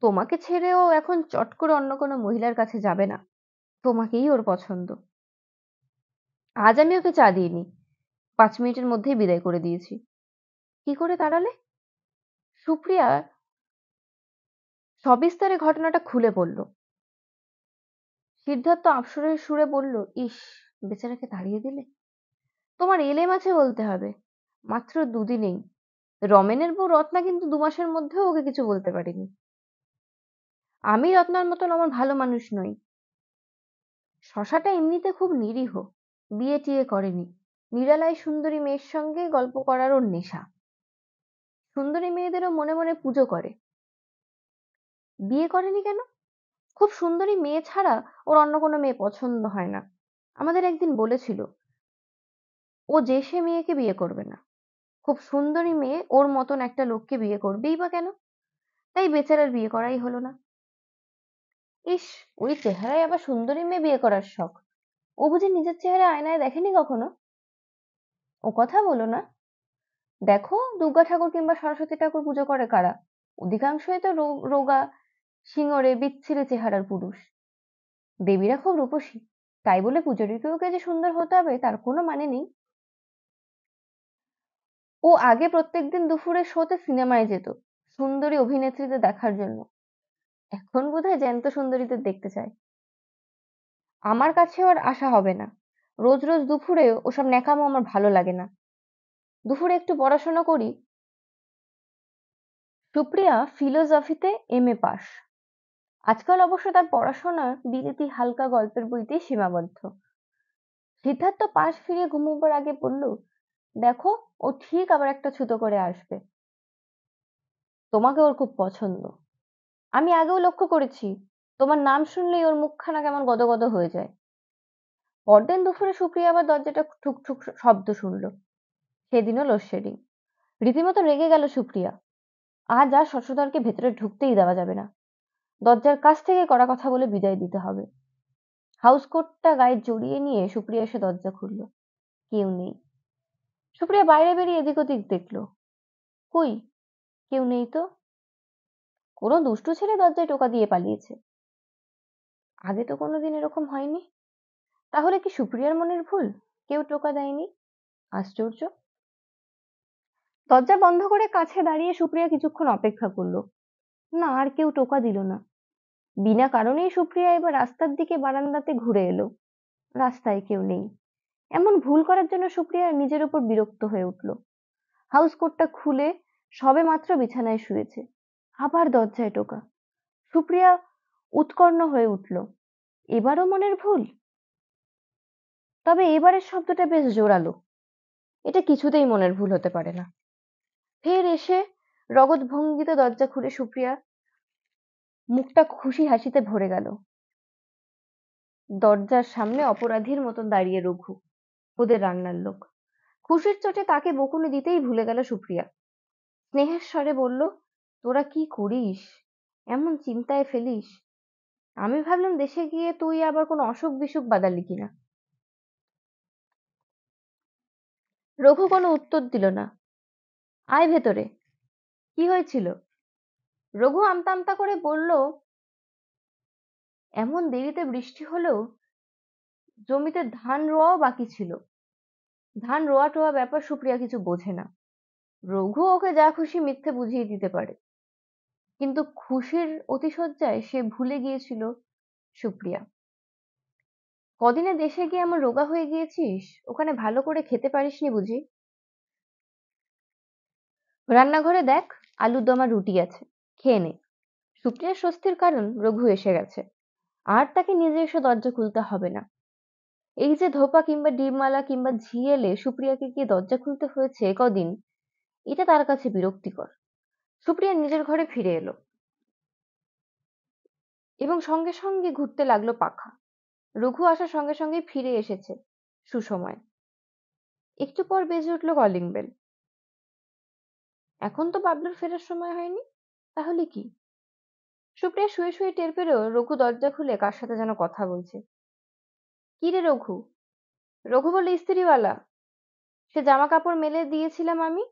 তোমাকে ছেড়েও এখন চট করে অন্য কোনো মহিলার কাছে যাবে না তোমাকেই ওর পছন্দ আজ আমি ওকে চা দিইনি পাঁচ মিনিটের মধ্যেই বিদায় করে দিয়েছি কি করে দাঁড়ালে সুপ্রিয়া সবিস্তারে ঘটনাটা খুলে পড়ল সিদ্ধার্থ আফসরের সুরে বলল ইস বেচারাকে তাড়িয়ে দিলে তোমার এলেম আছে বলতে হবে মাত্র দুদিনেই রমেনের বউ রত্না কিন্তু দু মাসের মধ্যেও ওকে কিছু বলতে পারেনি আমি রত্নার মতন আমার ভালো মানুষ নই শশাটা এমনিতে খুব নিরীহ বিয়ে টিয়ে করেনি নিরালায় সুন্দরী মেয়ের সঙ্গে গল্প করার ওর নেশা সুন্দরী মেয়েদেরও মনে মনে পুজো করে বিয়ে করেনি কেন খুব সুন্দরী মেয়ে ছাড়া ওর অন্য কোনো মেয়ে পছন্দ হয় না আমাদের একদিন বলেছিল ও যে সে মেয়েকে বিয়ে করবে না খুব সুন্দরী মেয়ে ওর মতন একটা লোককে বিয়ে করবেই বা কেন তাই বেচারার বিয়ে করাই হলো না ইস ওই চেহারায় আবার সুন্দরী মেয়ে বিয়ে করার শখ ও বুঝি নিজের চেহারা আয়নায় দেখেনি কখনো ও কথা বলো না দেখো দুর্গা ঠাকুর কিংবা সরস্বতী ঠাকুর পুজো করে কারা অধিকাংশই তো রো- রোগা সিঙরে বিচ্ছিরি চেহারার পুরুষ দেবীরা খুব রূপসী তাই বলে পুজোরীকেও যে সুন্দর হতে হবে তার কোনো মানে নেই ও আগে প্রত্যেকদিন দুপুরে শোতে সিনেমায় যেত সুন্দরী অভিনেত্রীদের দেখার জন্য এখন বোধহয় জ্যান্ত সুন্দরীদের দেখতে চায় আমার কাছে ওর আশা হবে না রোজ রোজ দুপুরে ওসব ন্যাকামো আমার ভালো লাগে না দুপুরে একটু পড়াশোনা করি সুপ্রিয়া ফিলোসফিতে এম এ পাস আজকাল অবশ্য তার পড়াশোনা বিলিতি হালকা গল্পের বইতেই সীমাবদ্ধ সিদ্ধার্থ পাশ ফিরে ঘুমোবার আগে বলল দেখো ও ঠিক আবার একটা ছুতো করে আসবে তোমাকে ওর খুব পছন্দ আমি আগেও লক্ষ্য করেছি তোমার নাম শুনলেই ওর মুখখানা কেমন গদগদ হয়ে যায় পরদিন দুপুরে সুপ্রিয়া আবার দরজাটা ঠুকঠুক শব্দ শুনল সেদিনও লোডশেডিং রীতিমতো রেগে গেল সুপ্রিয়া আজ আর শশধরকে ভেতরে ঢুকতেই দেওয়া যাবে না দরজার কাছ থেকে কড়া কথা বলে বিদায় দিতে হবে হাউসকোটটা গায়ে জড়িয়ে নিয়ে সুপ্রিয়া এসে দরজা খুলল কেউ নেই সুপ্রিয়া বাইরে বেরিয়ে এদিক ওদিক দেখল কই কেউ নেই তো কোনো দুষ্টু ছেলে দরজায় টোকা দিয়ে পালিয়েছে আগে তো কোনোদিন এরকম হয়নি তাহলে কি সুপ্রিয়ার মনের ভুল কেউ টোকা দেয়নি আশ্চর্য দরজা বন্ধ করে কাছে দাঁড়িয়ে সুপ্রিয়া কিছুক্ষণ অপেক্ষা করলো না আর কেউ টোকা দিল না বিনা কারণেই সুপ্রিয়া এবার রাস্তার দিকে বারান্দাতে ঘুরে এলো রাস্তায় কেউ নেই এমন ভুল করার জন্য সুপ্রিয়া নিজের উপর বিরক্ত হয়ে উঠল হাউস কোটটা খুলে সবে মাত্র বিছানায় শুয়েছে আবার দরজায় টোকা সুপ্রিয়া উৎকর্ণ হয়ে উঠল এবারও মনের ভুল তবে এবারের শব্দটা বেশ জোরালো এটা কিছুতেই মনের ভুল হতে পারে না ফের এসে রগত ভঙ্গিতে দরজা খুলে সুপ্রিয়া মুখটা খুশি হাসিতে ভরে গেল দরজার সামনে অপরাধীর মতন দাঁড়িয়ে রঘু ওদের রান্নার লোক খুশির চোটে তাকে বকুনি দিতেই ভুলে গেল সুপ্রিয়া স্নেহের স্বরে বলল তোরা কি করিস এমন চিন্তায় ফেলিস আমি ভাবলাম দেশে গিয়ে তুই আবার কোনো অসুখ বিসুখ বাদালি কিনা রঘু কোনো উত্তর দিল না আয় ভেতরে কি হয়েছিল রঘু আমতা আমতা করে বলল এমন দেরিতে বৃষ্টি হলেও জমিতে ধান রোয়াও বাকি ছিল ধান রোয়া টোয়া ব্যাপার সুপ্রিয়া কিছু বোঝে না রঘু ওকে যা খুশি মিথ্যে বুঝিয়ে দিতে পারে কিন্তু খুশির অতিশয্যায় সে ভুলে গিয়েছিল সুপ্রিয়া কদিনে দেশে গিয়ে এমন রোগা হয়ে গিয়েছিস ওখানে ভালো করে খেতে পারিসনি বুঝি রান্নাঘরে দেখ আলুর দমা রুটি আছে খেয়ে নে সুপ্রিয়ার স্বস্তির কারণ রঘু এসে গেছে আর তাকে নিজে এসে দরজা খুলতে হবে না এই যে ধোপা কিংবা ডিমালা কিংবা ঝি এলে সুপ্রিয়াকে গিয়ে দরজা খুলতে হয়েছে কদিন এটা তার কাছে বিরক্তিকর সুপ্রিয়া নিজের ঘরে ফিরে এলো এবং সঙ্গে সঙ্গে ঘুরতে লাগলো পাখা রঘু আসার সঙ্গে সঙ্গে ফিরে এসেছে সুসময় একটু পর বেজে উঠল কলিং বেল এখন তো বাবলুর ফেরার সময় হয়নি তাহলে কি সুপ্রিয়া শুয়ে শুয়ে টের পেরেও রঘু দরজা খুলে কার সাথে যেন কথা বলছে কি রে রঘু রঘু বলে স্ত্রীওয়ালা সে জামা কাপড় মেলে দিয়েছিলাম আমি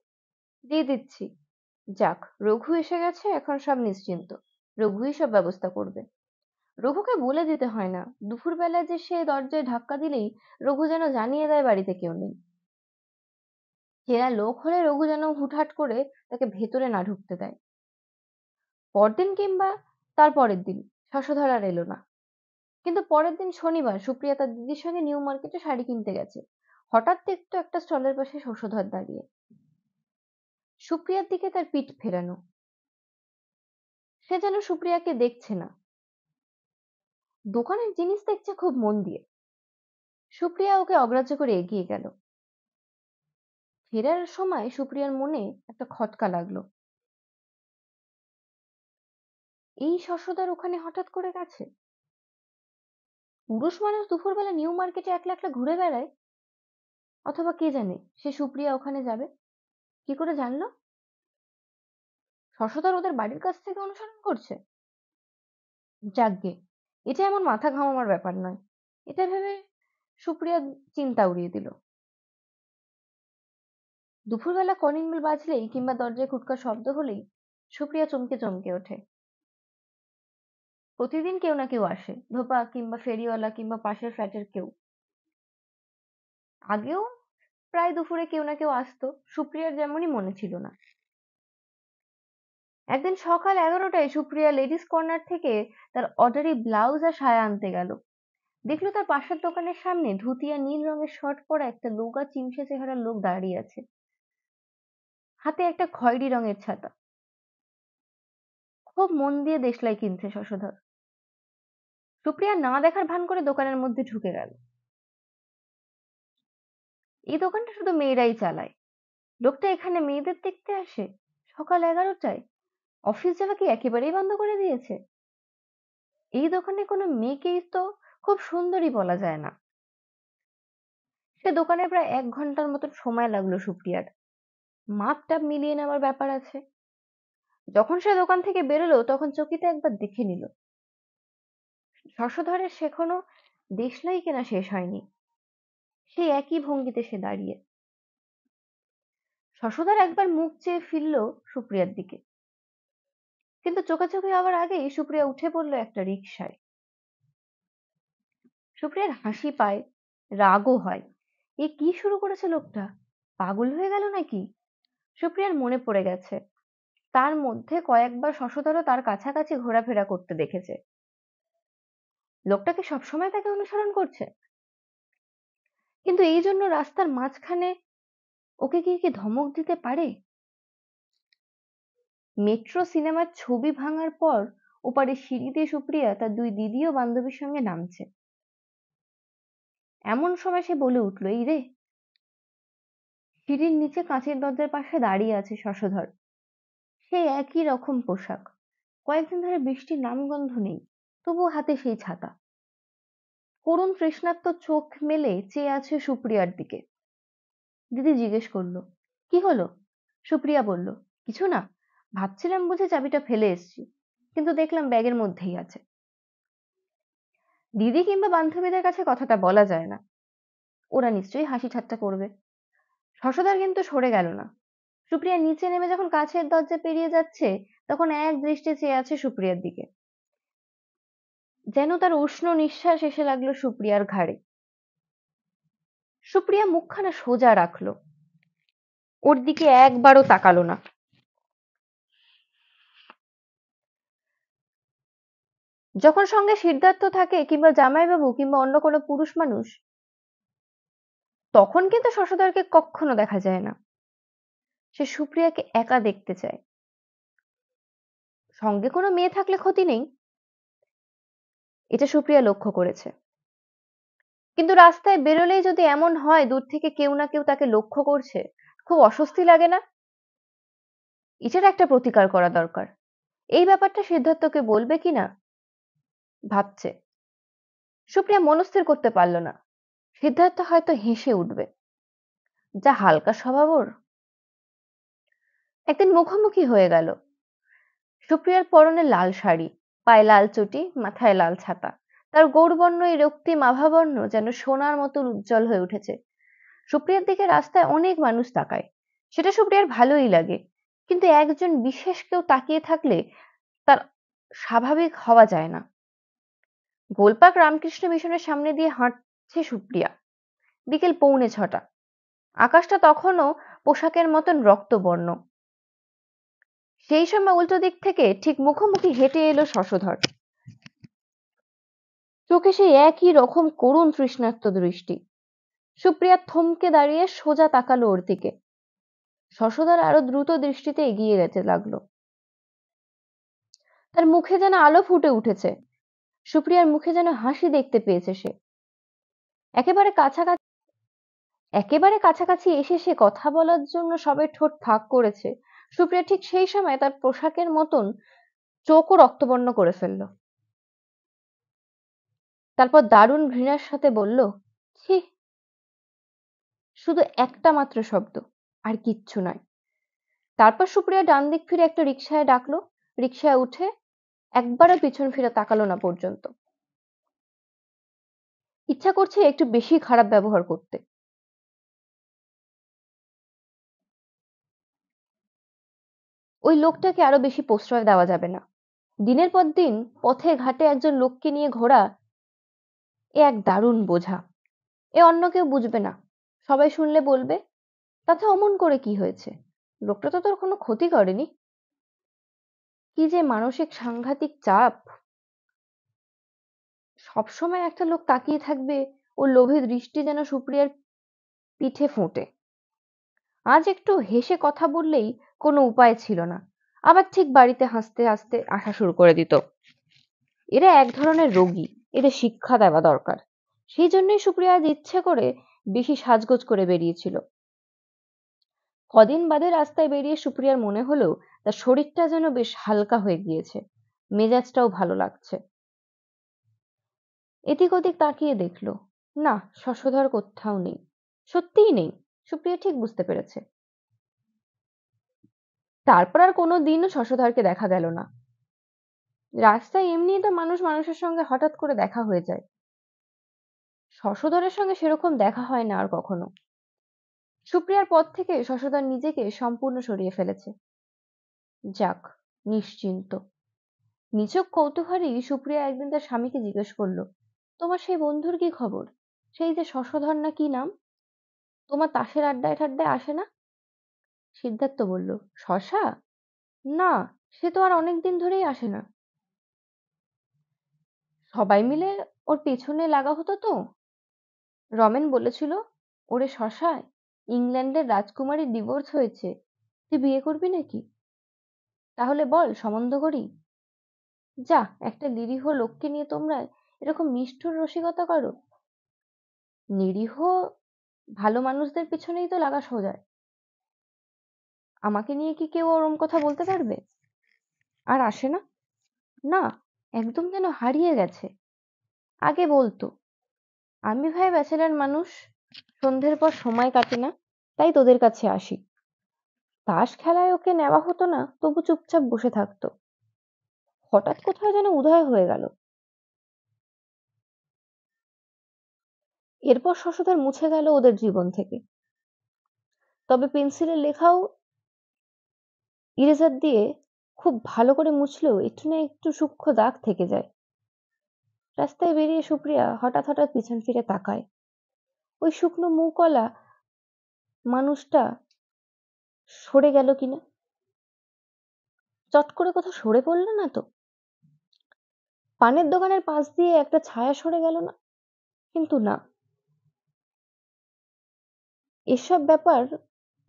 দিয়ে দিচ্ছি যাক রঘু এসে গেছে এখন সব নিশ্চিন্ত রঘুই সব ব্যবস্থা করবে রঘুকে বলে দিতে হয় না বেলায় যে সে দরজায় ধাক্কা দিলেই রঘু যেন জানিয়ে দেয় বাড়িতে কেউ নেই চেনা লোক হলে রঘু যেন হুটহাট করে তাকে ভেতরে না ঢুকতে দেয় পরদিন কিংবা তার পরের দিন শশধর আর এলো না কিন্তু পরের দিন শনিবার সুপ্রিয়া তার দিদির সঙ্গে নিউ মার্কেটে শাড়ি কিনতে গেছে হঠাৎ দেখতো একটা স্টলের পাশে শশধর দাঁড়িয়ে সুপ্রিয়ার দিকে তার পিঠ ফেরানো সে যেন সুপ্রিয়াকে দেখছে না দোকানের জিনিস দেখছে খুব মন দিয়ে সুপ্রিয়া ওকে অগ্রাহ্য করে এগিয়ে গেল ফেরার সময় সুপ্রিয়ার মনে একটা খটকা লাগলো এই শস্যদার ওখানে হঠাৎ করে গেছে পুরুষ মানুষ দুপুরবেলা নিউ মার্কেটে একলা একলা ঘুরে বেড়ায় অথবা কে জানে সে সুপ্রিয়া ওখানে যাবে কি করে জানলো শশধর ওদের বাড়ির কাছ থেকে অনুসরণ করছে যাগ্গে এটা এমন মাথা ঘামাবার ব্যাপার নয় এটা ভেবে সুপ্রিয়া চিন্তা উড়িয়ে দিল দুপুরবেলা কলিং বেল বাজলেই কিংবা দরজায় খুটকার শব্দ হলেই সুপ্রিয়া চমকে চমকে ওঠে প্রতিদিন কেউ না কেউ আসে ধোপা কিংবা ফেরিওয়ালা কিংবা পাশের ফ্ল্যাটের কেউ আগেও প্রায় দুপুরে কেউ না কেউ আসতো সুপ্রিয়ার যেমনই মনে ছিল না একদিন সকাল এগারোটায় সুপ্রিয়া লেডিস কর্নার থেকে তার অর্ডারি ব্লাউজ আর সায়া আনতে গেল দেখলো তার পাশের দোকানের সামনে ধুতি আর নীল রঙের শার্ট পরা একটা লোগা চিমসে চেহারার লোক দাঁড়িয়ে আছে হাতে একটা খয়েরি রঙের ছাতা খুব মন দিয়ে দেশলাই কিনছে শশধর সুপ্রিয়া না দেখার ভান করে দোকানের মধ্যে ঢুকে গেল এই দোকানটা শুধু মেয়েরাই চালায় লোকটা এখানে মেয়েদের দেখতে আসে সকাল এগারোটায় অফিস যাওয়া কি একেবারেই বন্ধ করে দিয়েছে এই দোকানে কোনো মেয়েকেই তো খুব সুন্দরী বলা যায় না সে দোকানে প্রায় এক ঘন্টার মতো সময় লাগলো সুপ্রিয়ার মাপটাপ মিলিয়ে নেওয়ার ব্যাপার আছে যখন সে দোকান থেকে বেরোলো তখন চকিতে একবার দেখে নিল শশধরের সেখনো দেশলাই কেনা শেষ হয়নি সেই একই ভঙ্গিতে সে দাঁড়িয়ে শশধর একবার মুখ চেয়ে ফিরল সুপ্রিয়ার দিকে কিন্তু চোখাচোখি হওয়ার আগেই সুপ্রিয়া উঠে পড়লো একটা রিক্সায় সুপ্রিয়ার হাসি পায় রাগও হয় এ কি শুরু করেছে লোকটা পাগল হয়ে গেল নাকি সুপ্রিয়ার মনে পড়ে গেছে তার মধ্যে কয়েকবার শশধর তার কাছাকাছি ঘোরাফেরা করতে দেখেছে লোকটাকে সবসময় তাকে অনুসরণ করছে কিন্তু এই জন্য রাস্তার মাঝখানে ওকে কি কি ধমক দিতে পারে মেট্রো সিনেমার ছবি ভাঙার পর ওপারে সিঁড়ি দিয়ে সুপ্রিয়া তার দুই দিদি ও বান্ধবীর সঙ্গে নামছে এমন সময় সে বলে উঠল এই রে সিঁড়ির নিচে কাঁচের দরজার পাশে দাঁড়িয়ে আছে শশধর সে একই রকম পোশাক কয়েকদিন ধরে বৃষ্টির নামগন্ধ নেই তবু হাতে সেই ছাতা করুণ তৃষ্ণার্ত চোখ মেলে চেয়ে আছে সুপ্রিয়ার দিকে দিদি জিজ্ঞেস করলো কি হলো সুপ্রিয়া বলল কিছু না ভাবছিলাম বুঝি চাবিটা ফেলে এসেছি কিন্তু দেখলাম ব্যাগের মধ্যেই আছে দিদি কিংবা বান্ধবীদের কাছে কথাটা বলা যায় না ওরা নিশ্চয়ই হাসি ঠাট্টা করবে শশধর কিন্তু সরে গেল না সুপ্রিয়া নিচে নেমে যখন কাছের দরজা পেরিয়ে যাচ্ছে তখন এক দৃষ্টে চেয়ে আছে সুপ্রিয়ার দিকে যেন তার উষ্ণ নিঃশ্বাস এসে লাগলো সুপ্রিয়ার ঘাড়ে সুপ্রিয়া মুখখানা সোজা রাখলো ওর দিকে একবারও তাকালো না যখন সঙ্গে সিদ্ধার্থ থাকে কিংবা জামাইবাবু কিংবা অন্য কোনো পুরুষ মানুষ তখন কিন্তু শশধরকে কখনো দেখা যায় না সে সুপ্রিয়াকে একা দেখতে চায় সঙ্গে কোনো মেয়ে থাকলে ক্ষতি নেই এটা সুপ্রিয়া লক্ষ্য করেছে কিন্তু রাস্তায় বেরোলেই যদি এমন হয় দূর থেকে কেউ না কেউ তাকে লক্ষ্য করছে খুব অস্বস্তি লাগে না এটার একটা প্রতিকার করা দরকার এই ব্যাপারটা সিদ্ধার্থকে বলবে কিনা ভাবছে সুপ্রিয়া মনস্থির করতে পারল না সিদ্ধার্থ হয়তো হেসে উঠবে যা হালকা স্বভাব ওর একদিন মুখোমুখি হয়ে গেল সুপ্রিয়ার পরনে লাল শাড়ি পায়ে লাল চটি মাথায় লাল ছাতা তার গৌরবর্ণ এই রক্তিম আভাবর্ণ যেন সোনার মতো উজ্জ্বল হয়ে উঠেছে সুপ্রিয়ার দিকে রাস্তায় অনেক মানুষ তাকায় সেটা সুপ্রিয়ার ভালোই লাগে কিন্তু একজন বিশেষ কেউ তাকিয়ে থাকলে তার স্বাভাবিক হওয়া যায় না গোলপাক রামকৃষ্ণ মিশনের সামনে দিয়ে হাঁটছে সুপ্রিয়া বিকেল পৌনে ছটা আকাশটা তখনও পোশাকের মতন রক্তবর্ণ সেই সময় উল্টো দিক থেকে ঠিক মুখোমুখি হেঁটে এলো শশধর চোখে সেই একই রকম করুণ তৃষ্ণার্ত দৃষ্টি সুপ্রিয়া থমকে দাঁড়িয়ে সোজা তাকালো ওর দিকে শশধর আরো দ্রুত দৃষ্টিতে এগিয়ে যেতে লাগলো তার মুখে যেন আলো ফুটে উঠেছে সুপ্রিয়ার মুখে যেন হাসি দেখতে পেয়েছে সে একেবারে কাছাকাছি একেবারে কাছাকাছি এসে সে কথা বলার জন্য সবাই ঠোঁট ফাঁক করেছে সুপ্রিয়া ঠিক সেই সময় তার পোশাকের মতন চোখও রক্তবর্ণ করে ফেলল তারপর দারুণ ঘৃণার সাথে বলল ছি শুধু একটা মাত্র শব্দ আর কিচ্ছু নয় তারপর সুপ্রিয়া ডান দিক ফিরে একটা রিক্সায় ডাকলো রিক্সায় উঠে একবারও পিছন ফিরে তাকালো না পর্যন্ত ইচ্ছা করছে একটু বেশি খারাপ ব্যবহার করতে ওই লোকটাকে আরো বেশি প্রশ্রয় দেওয়া যাবে না দিনের পর দিন পথে ঘাটে একজন লোককে নিয়ে ঘোরা এ এক দারুণ বোঝা এ অন্য কেউ বুঝবে না সবাই শুনলে বলবে তাতে অমন করে কি হয়েছে লোকটা তো তোর কোনো ক্ষতি করেনি কি যে মানসিক সাংঘাতিক চাপ সবসময় একটা লোক তাকিয়ে থাকবে ওর লোভী দৃষ্টি যেন সুপ্রিয়ার পিঠে ফোঁটে আজ একটু হেসে কথা বললেই কোনো উপায় ছিল না আবার ঠিক বাড়িতে হাসতে হাসতে আসা শুরু করে দিত এরা এক ধরনের রোগী এদের শিক্ষা দেওয়া দরকার সেই জন্যই সুপ্রিয়া আজ ইচ্ছে করে বেশি সাজগোজ করে বেরিয়েছিল কদিন বাদে রাস্তায় বেরিয়ে সুপ্রিয়ার মনে হলো তার শরীরটা যেন বেশ হালকা হয়ে গিয়েছে মেজাজটাও ভালো লাগছে এদিক ওদিক তাকিয়ে দেখল না শশধর কোথাও নেই সত্যিই নেই সুপ্রিয়া ঠিক বুঝতে পেরেছে তারপর আর কোনো দিনও শশধরকে দেখা গেল না রাস্তায় এমনি তো মানুষ মানুষের সঙ্গে হঠাৎ করে দেখা হয়ে যায় শশধরের সঙ্গে সেরকম দেখা হয় না আর কখনো সুপ্রিয়ার পর থেকে শশধর নিজেকে সম্পূর্ণ সরিয়ে ফেলেছে যাক নিশ্চিন্ত নিছক কৌতূহলী সুপ্রিয়া একদিন তার স্বামীকে জিজ্ঞেস করলো তোমার সেই বন্ধুর কি খবর সেই যে শশধর না কি নাম তোমার তাসের আড্ডায় ঠাড্ডায় আসে না সিদ্ধার্থ বলল শশা না সে তো আর অনেক দিন ধরেই আসে না সবাই মিলে ওর পেছনে লাগা হতো তো রমেন বলেছিল ওরে শশায় ইংল্যান্ডের রাজকুমারী ডিভোর্স হয়েছে তুই বিয়ে করবি নাকি তাহলে বল সমন্ধ করি যা একটা নিরীহ লোককে নিয়ে তোমরা এরকম নিষ্ঠুর রসিকতা করো নিরীহ ভালো মানুষদের পিছনেই তো লাগা সোজা আমাকে নিয়ে কি কেউ ওরম কথা বলতে পারবে আর আসে না না একদম যেন হারিয়ে গেছে আগে বলতো আমি ভাই ব্যাচেলার মানুষ সন্ধ্যের পর সময় কাটে না তাই তোদের কাছে আসি তাস খেলায় ওকে নেওয়া হতো না তবু চুপচাপ বসে থাকতো হঠাৎ কোথায় যেন উদয় হয়ে গেল এরপর শশধর মুছে গেল ওদের জীবন থেকে তবে পেন্সিলের লেখাও ইরেজার দিয়ে খুব ভালো করে মুছলেও একটু না একটু সূক্ষ্ম দাগ থেকে যায় রাস্তায় বেরিয়ে সুপ্রিয়া হঠাৎ হঠাৎ পিছন ফিরে তাকায় ওই শুকনো মুখওয়ালা মানুষটা সরে গেল কিনা চট করে কোথাও সরে পড়ল না তো পানের দোকানের পাশ দিয়ে একটা ছায়া সরে গেল না কিন্তু না এসব ব্যাপার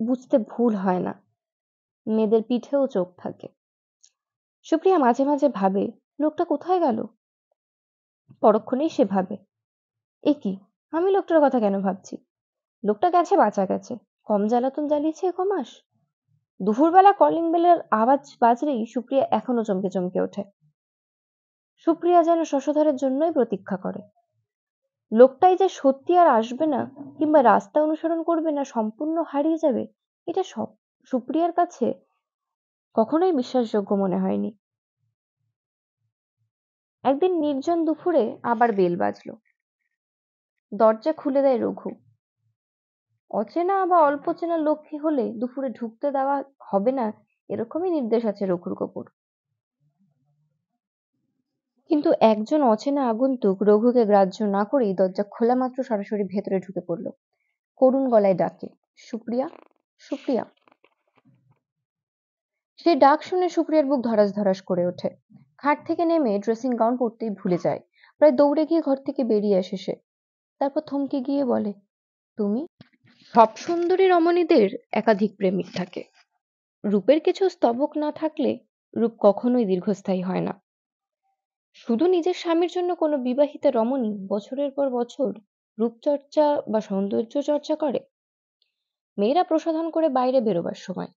বুঝতে ভুল হয় না মেয়েদের পিঠেও চোখ থাকে সুপ্রিয়া মাঝে মাঝে ভাবে লোকটা কোথায় গেল পরক্ষণেই সে ভাবে এ কি আমি লোকটার কথা কেন ভাবছি লোকটা গেছে বাঁচা গেছে কম জ্বালাতন জ্বালিয়েছে কমাস দুপুরবেলা কলিং বেলের আওয়াজ বাজলেই সুপ্রিয়া এখনো চমকে চমকে ওঠে সুপ্রিয়া যেন শশধরের জন্যই প্রতীক্ষা করে লোকটাই যে সত্যি আর আসবে না কিংবা রাস্তা অনুসরণ করবে না সম্পূর্ণ হারিয়ে যাবে এটা সব সুপ্রিয়ার কাছে কখনোই বিশ্বাসযোগ্য মনে হয়নি একদিন নির্জন দুপুরে আবার বেল বাজলো দরজা খুলে দেয় রঘু অচেনা বা অল্প চেনা লক্ষ্মী হলে দুপুরে ঢুকতে দেওয়া হবে না এরকমই নির্দেশ আছে রঘুর কপুর কিন্তু একজন অচেনা আগন্তুক রঘুকে গ্রাহ্য না করেই দরজা খোলা মাত্র সরাসরি ভেতরে ঢুকে পড়ল করুণ গলায় ডাকে সুপ্রিয়া সুপ্রিয়া সে ডাক শুনে সুপ্রিয়ার বুক ধরাস ধরাস করে ওঠে খাট থেকে নেমে ড্রেসিং গাউন পরতেই ভুলে যায় প্রায় দৌড়ে গিয়ে ঘর থেকে বেরিয়ে আসে সে তারপর থমকে গিয়ে বলে তুমি সব সুন্দরী রমণীদের একাধিক প্রেমিক থাকে রূপের কিছু স্তবক না থাকলে রূপ কখনোই দীর্ঘস্থায়ী হয় না শুধু নিজের স্বামীর জন্য কোনো বিবাহিতা রমণী বছরের পর বছর রূপচর্চা বা সৌন্দর্য চর্চা করে মেয়েরা প্রসাধন করে বাইরে বেরোবার সময়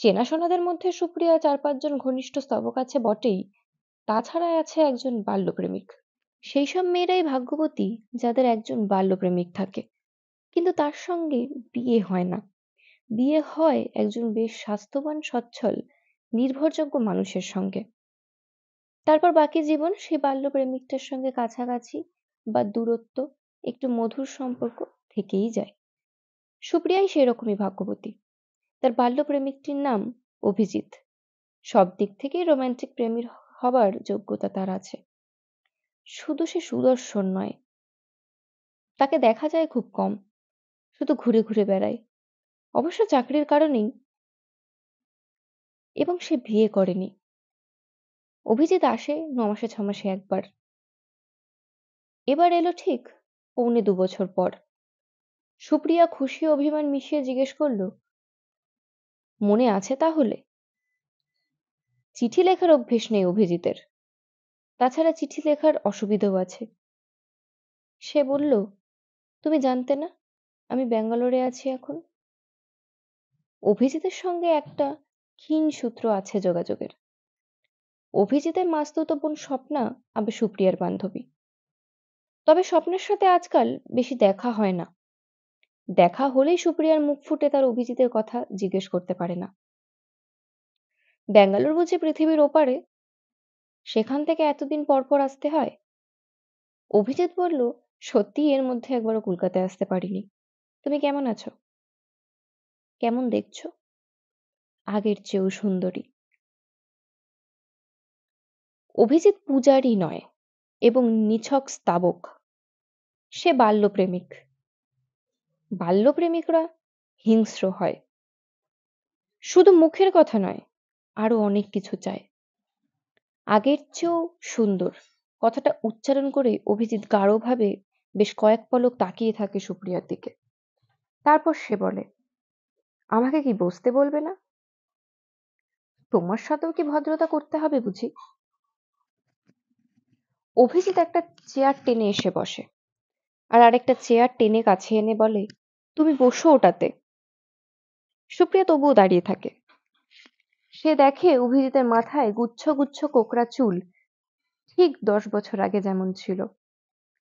চেনাশোনাদের মধ্যে সুপ্রিয়া চার পাঁচজন ঘনিষ্ঠ স্তবক আছে বটেই তাছাড়া আছে একজন বাল্যপ্রেমিক সেই সব মেয়েরাই ভাগ্যবতী যাদের একজন বাল্যপ্রেমিক থাকে কিন্তু তার সঙ্গে বিয়ে হয় না বিয়ে হয় একজন বেশ স্বাস্থ্যবান সচ্ছল নির্ভরযোগ্য মানুষের সঙ্গে তারপর বাকি জীবন সে বাল্য প্রেমিকটার সঙ্গে কাছাকাছি বা দূরত্ব একটু মধুর সম্পর্ক থেকেই যায় সুপ্রিয়াই সেরকমই ভাগ্যবতী তার বাল্য প্রেমিকটির নাম অভিজিৎ সব দিক থেকেই রোম্যান্টিক প্রেমীর হবার যোগ্যতা তার আছে শুধু সে সুদর্শন নয় তাকে দেখা যায় খুব কম শুধু ঘুরে ঘুরে বেড়ায় অবশ্য চাকরির কারণেই এবং সে বিয়ে করেনি অভিজিৎ আসে ন মাসে ছ মাসে একবার এবার এলো ঠিক পৌনে দু বছর পর সুপ্রিয়া খুশি অভিমান মিশিয়ে জিজ্ঞেস করল মনে আছে তাহলে চিঠি লেখার অভ্যেস নেই অভিজিতের তাছাড়া চিঠি লেখার অসুবিধাও আছে সে বলল তুমি জানতে না আমি ব্যাঙ্গালোরে আছি এখন অভিজিতের সঙ্গে একটা ক্ষীণ সূত্র আছে যোগাযোগের অভিজিতের মাস্তুত বোন স্বপ্না আবার সুপ্রিয়ার বান্ধবী তবে স্বপ্নের সাথে আজকাল বেশি দেখা হয় না দেখা হলেই সুপ্রিয়ার মুখ ফুটে তার অভিজিতের কথা জিজ্ঞেস করতে পারে না ব্যাঙ্গালোর বুঝি পৃথিবীর ওপারে সেখান থেকে এতদিন পরপর আসতে হয় অভিজিৎ বলল সত্যি এর মধ্যে একবারও কলকাতায় আসতে পারিনি তুমি কেমন আছো? কেমন দেখছো? আগের চেয়েও সুন্দরী। অভিজিৎ পূজারী নয় এবং নিছক স্তাবক সে বাল্যপ্রেমিক বাল্যপ্রেমিকরা হিংস্র হয় শুধু মুখের কথা নয় আরো অনেক কিছু চায় আগের চেয়েও সুন্দর কথাটা উচ্চারণ করে অভিজিৎ গাঢ়ভাবে বেশ কয়েক পলক তাকিয়ে থাকে সুপ্রিয়ার দিকে তারপর সে বলে আমাকে কি বসতে বলবে না তোমার সাথেও কি ভদ্রতা করতে হবে বুঝি অভিজিৎ একটা চেয়ার টেনে এসে বসে আর আরেকটা চেয়ার টেনে কাছে এনে বলে তুমি বসো ওটাতে সুপ্রিয়া তবুও দাঁড়িয়ে থাকে সে দেখে অভিজিতের মাথায় গুচ্ছ গুচ্ছ কোকরা চুল ঠিক দশ বছর আগে যেমন ছিল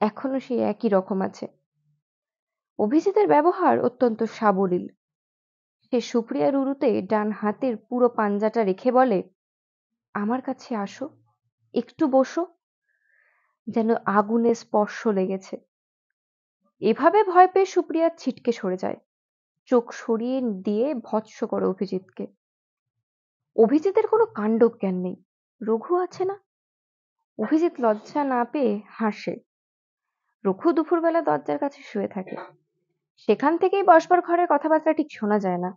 এখনো সে একই রকম আছে অভিজিতের ব্যবহার অত্যন্ত সাবলীল সে সুপ্রিয়ার উরুতে ডান হাতের পুরো পাঞ্জাটা রেখে বলে আমার কাছে আসো একটু বসো যেন আগুনে স্পর্শ লেগেছে এভাবে ভয় পেয়ে সুপ্রিয়া ছিটকে সরে যায় চোখ সরিয়ে দিয়ে ভৎস করে অভিজিৎকে অভিজিতের কোনো কাণ্ডজ্ঞান নেই রঘু আছে না অভিজিৎ লজ্জা না পেয়ে হাসে রঘু দুপুরবেলা দরজার কাছে শুয়ে থাকে সেখান থেকেই বসবার ঘরের কথাবার্তা ঠিক শোনা যায় না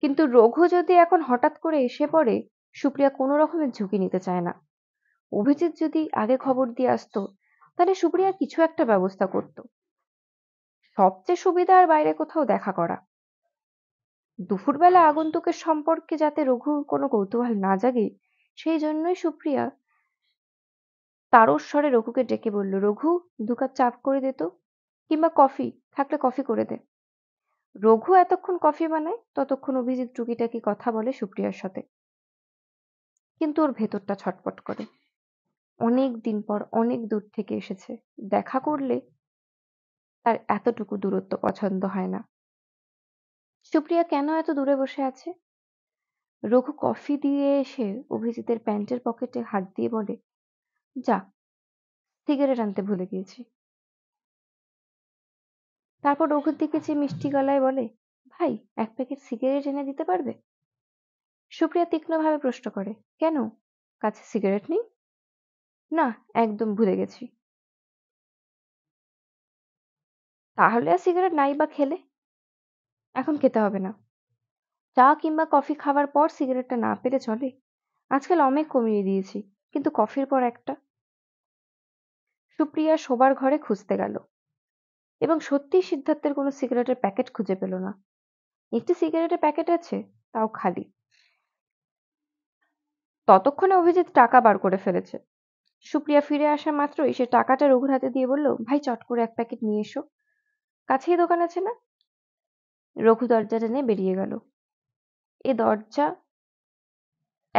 কিন্তু রঘু যদি এখন হঠাৎ করে এসে পড়ে সুপ্রিয়া কোনো রকমের ঝুঁকি নিতে চায় না অভিজিৎ যদি আগে খবর দিয়ে আসতো তাহলে সুপ্রিয়া কিছু একটা ব্যবস্থা করত সবচেয়ে সুবিধা আর বাইরে কোথাও দেখা করা দুপুরবেলা আগন্তুকের সম্পর্কে যাতে রঘুর কোনো কৌতূহল না জাগে সেই জন্যই সুপ্রিয়া তারস্বরে রঘুকে ডেকে বলল রঘু দু কাপ চাপ করে দিত কিংবা কফি থাকলে কফি করে দে রঘু এতক্ষণ কফি বানায় ততক্ষণ অভিজিৎ টুকিটাকি কথা বলে সুপ্রিয়ার সাথে কিন্তু ওর ভেতরটা ছটপট করে অনেক দিন পর অনেক দূর থেকে এসেছে দেখা করলে তার এতটুকু দূরত্ব পছন্দ হয় না সুপ্রিয়া কেন এত দূরে বসে আছে রঘু কফি দিয়ে এসে অভিজিতের প্যান্টের পকেটে হাত দিয়ে বলে যা সিগারেট আনতে ভুলে গিয়েছি তারপর রঘুর দিকে চেয়ে মিষ্টি গলায় বলে ভাই এক প্যাকেট সিগারেট এনে দিতে পারবে সুপ্রিয়া তীক্ষ্ণভাবে প্রশ্ন করে কেন কাছে সিগারেট নেই না একদম ভুলে গেছি তাহলে আর সিগারেট নাই বা খেলে এখন খেতে হবে না চা কিংবা কফি খাওয়ার পর সিগারেটটা না পেলে চলে আজকাল অনেক কমিয়ে দিয়েছি কিন্তু কফির পর একটা সুপ্রিয়া শোবার ঘরে খুঁজতে গেল এবং সত্যিই সিদ্ধার্থের কোনো সিগারেটের প্যাকেট খুঁজে পেল না একটি সিগারেটের প্যাকেট আছে তাও খালি ততক্ষণে অভিজিৎ টাকা বার করে ফেলেছে সুপ্রিয়া ফিরে আসা মাত্রই সে টাকাটা রঘুর হাতে দিয়ে বলল ভাই চট করে এক প্যাকেট নিয়ে এসো কাছেই দোকান আছে না রঘু দরজা টেনে বেরিয়ে গেল এ দরজা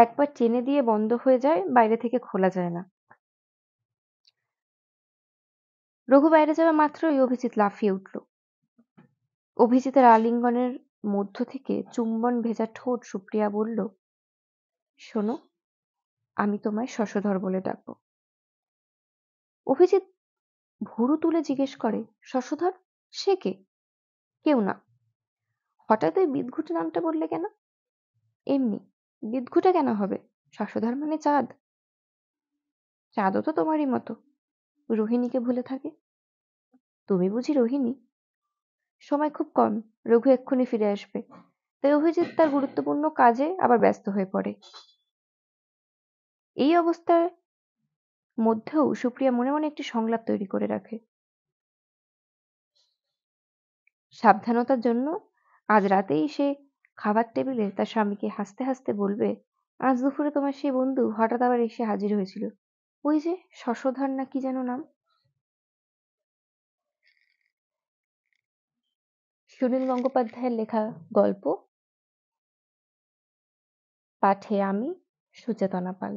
একবার চেনে দিয়ে বন্ধ হয়ে যায় বাইরে থেকে খোলা যায় না রঘু বাইরে যাওয়া মাত্রই অভিজিৎ লাফিয়ে উঠল অভিজিতের আলিঙ্গনের মধ্য থেকে চুম্বন ভেজা ঠোঁট সুপ্রিয়া বলল শোনো আমি তোমায় শশধর বলে ডাকবো অভিজিৎ ভুরু তুলে জিজ্ঞেস করে শশধর সে কে কেউ না হঠাৎ ওই বিদঘুটে নামটা বললে কেন এমনি বিদঘুটে কেন হবে শশধর মানে চাঁদ চাঁদও তো তোমারই মতো রোহিণীকে ভুলে থাকে তুমি বুঝি রোহিণী সময় খুব কম রঘু এক্ষুনি ফিরে আসবে তাই অভিজিৎ তার গুরুত্বপূর্ণ কাজে আবার ব্যস্ত হয়ে পড়ে এই অবস্থার মধ্যেও সুপ্রিয়া মনে মনে একটি সংলাপ তৈরি করে রাখে সাবধানতার জন্য আজ রাতেই সে খাবার টেবিলে তার স্বামীকে হাসতে হাসতে বলবে আজ দুপুরে তোমার সেই বন্ধু হঠাৎ আবার এসে হাজির হয়েছিল ওই যে শশধর না কি যেন নাম সুনীল গঙ্গোপাধ্যায়ের লেখা গল্প পাঠে আমি সুচেতনা পাল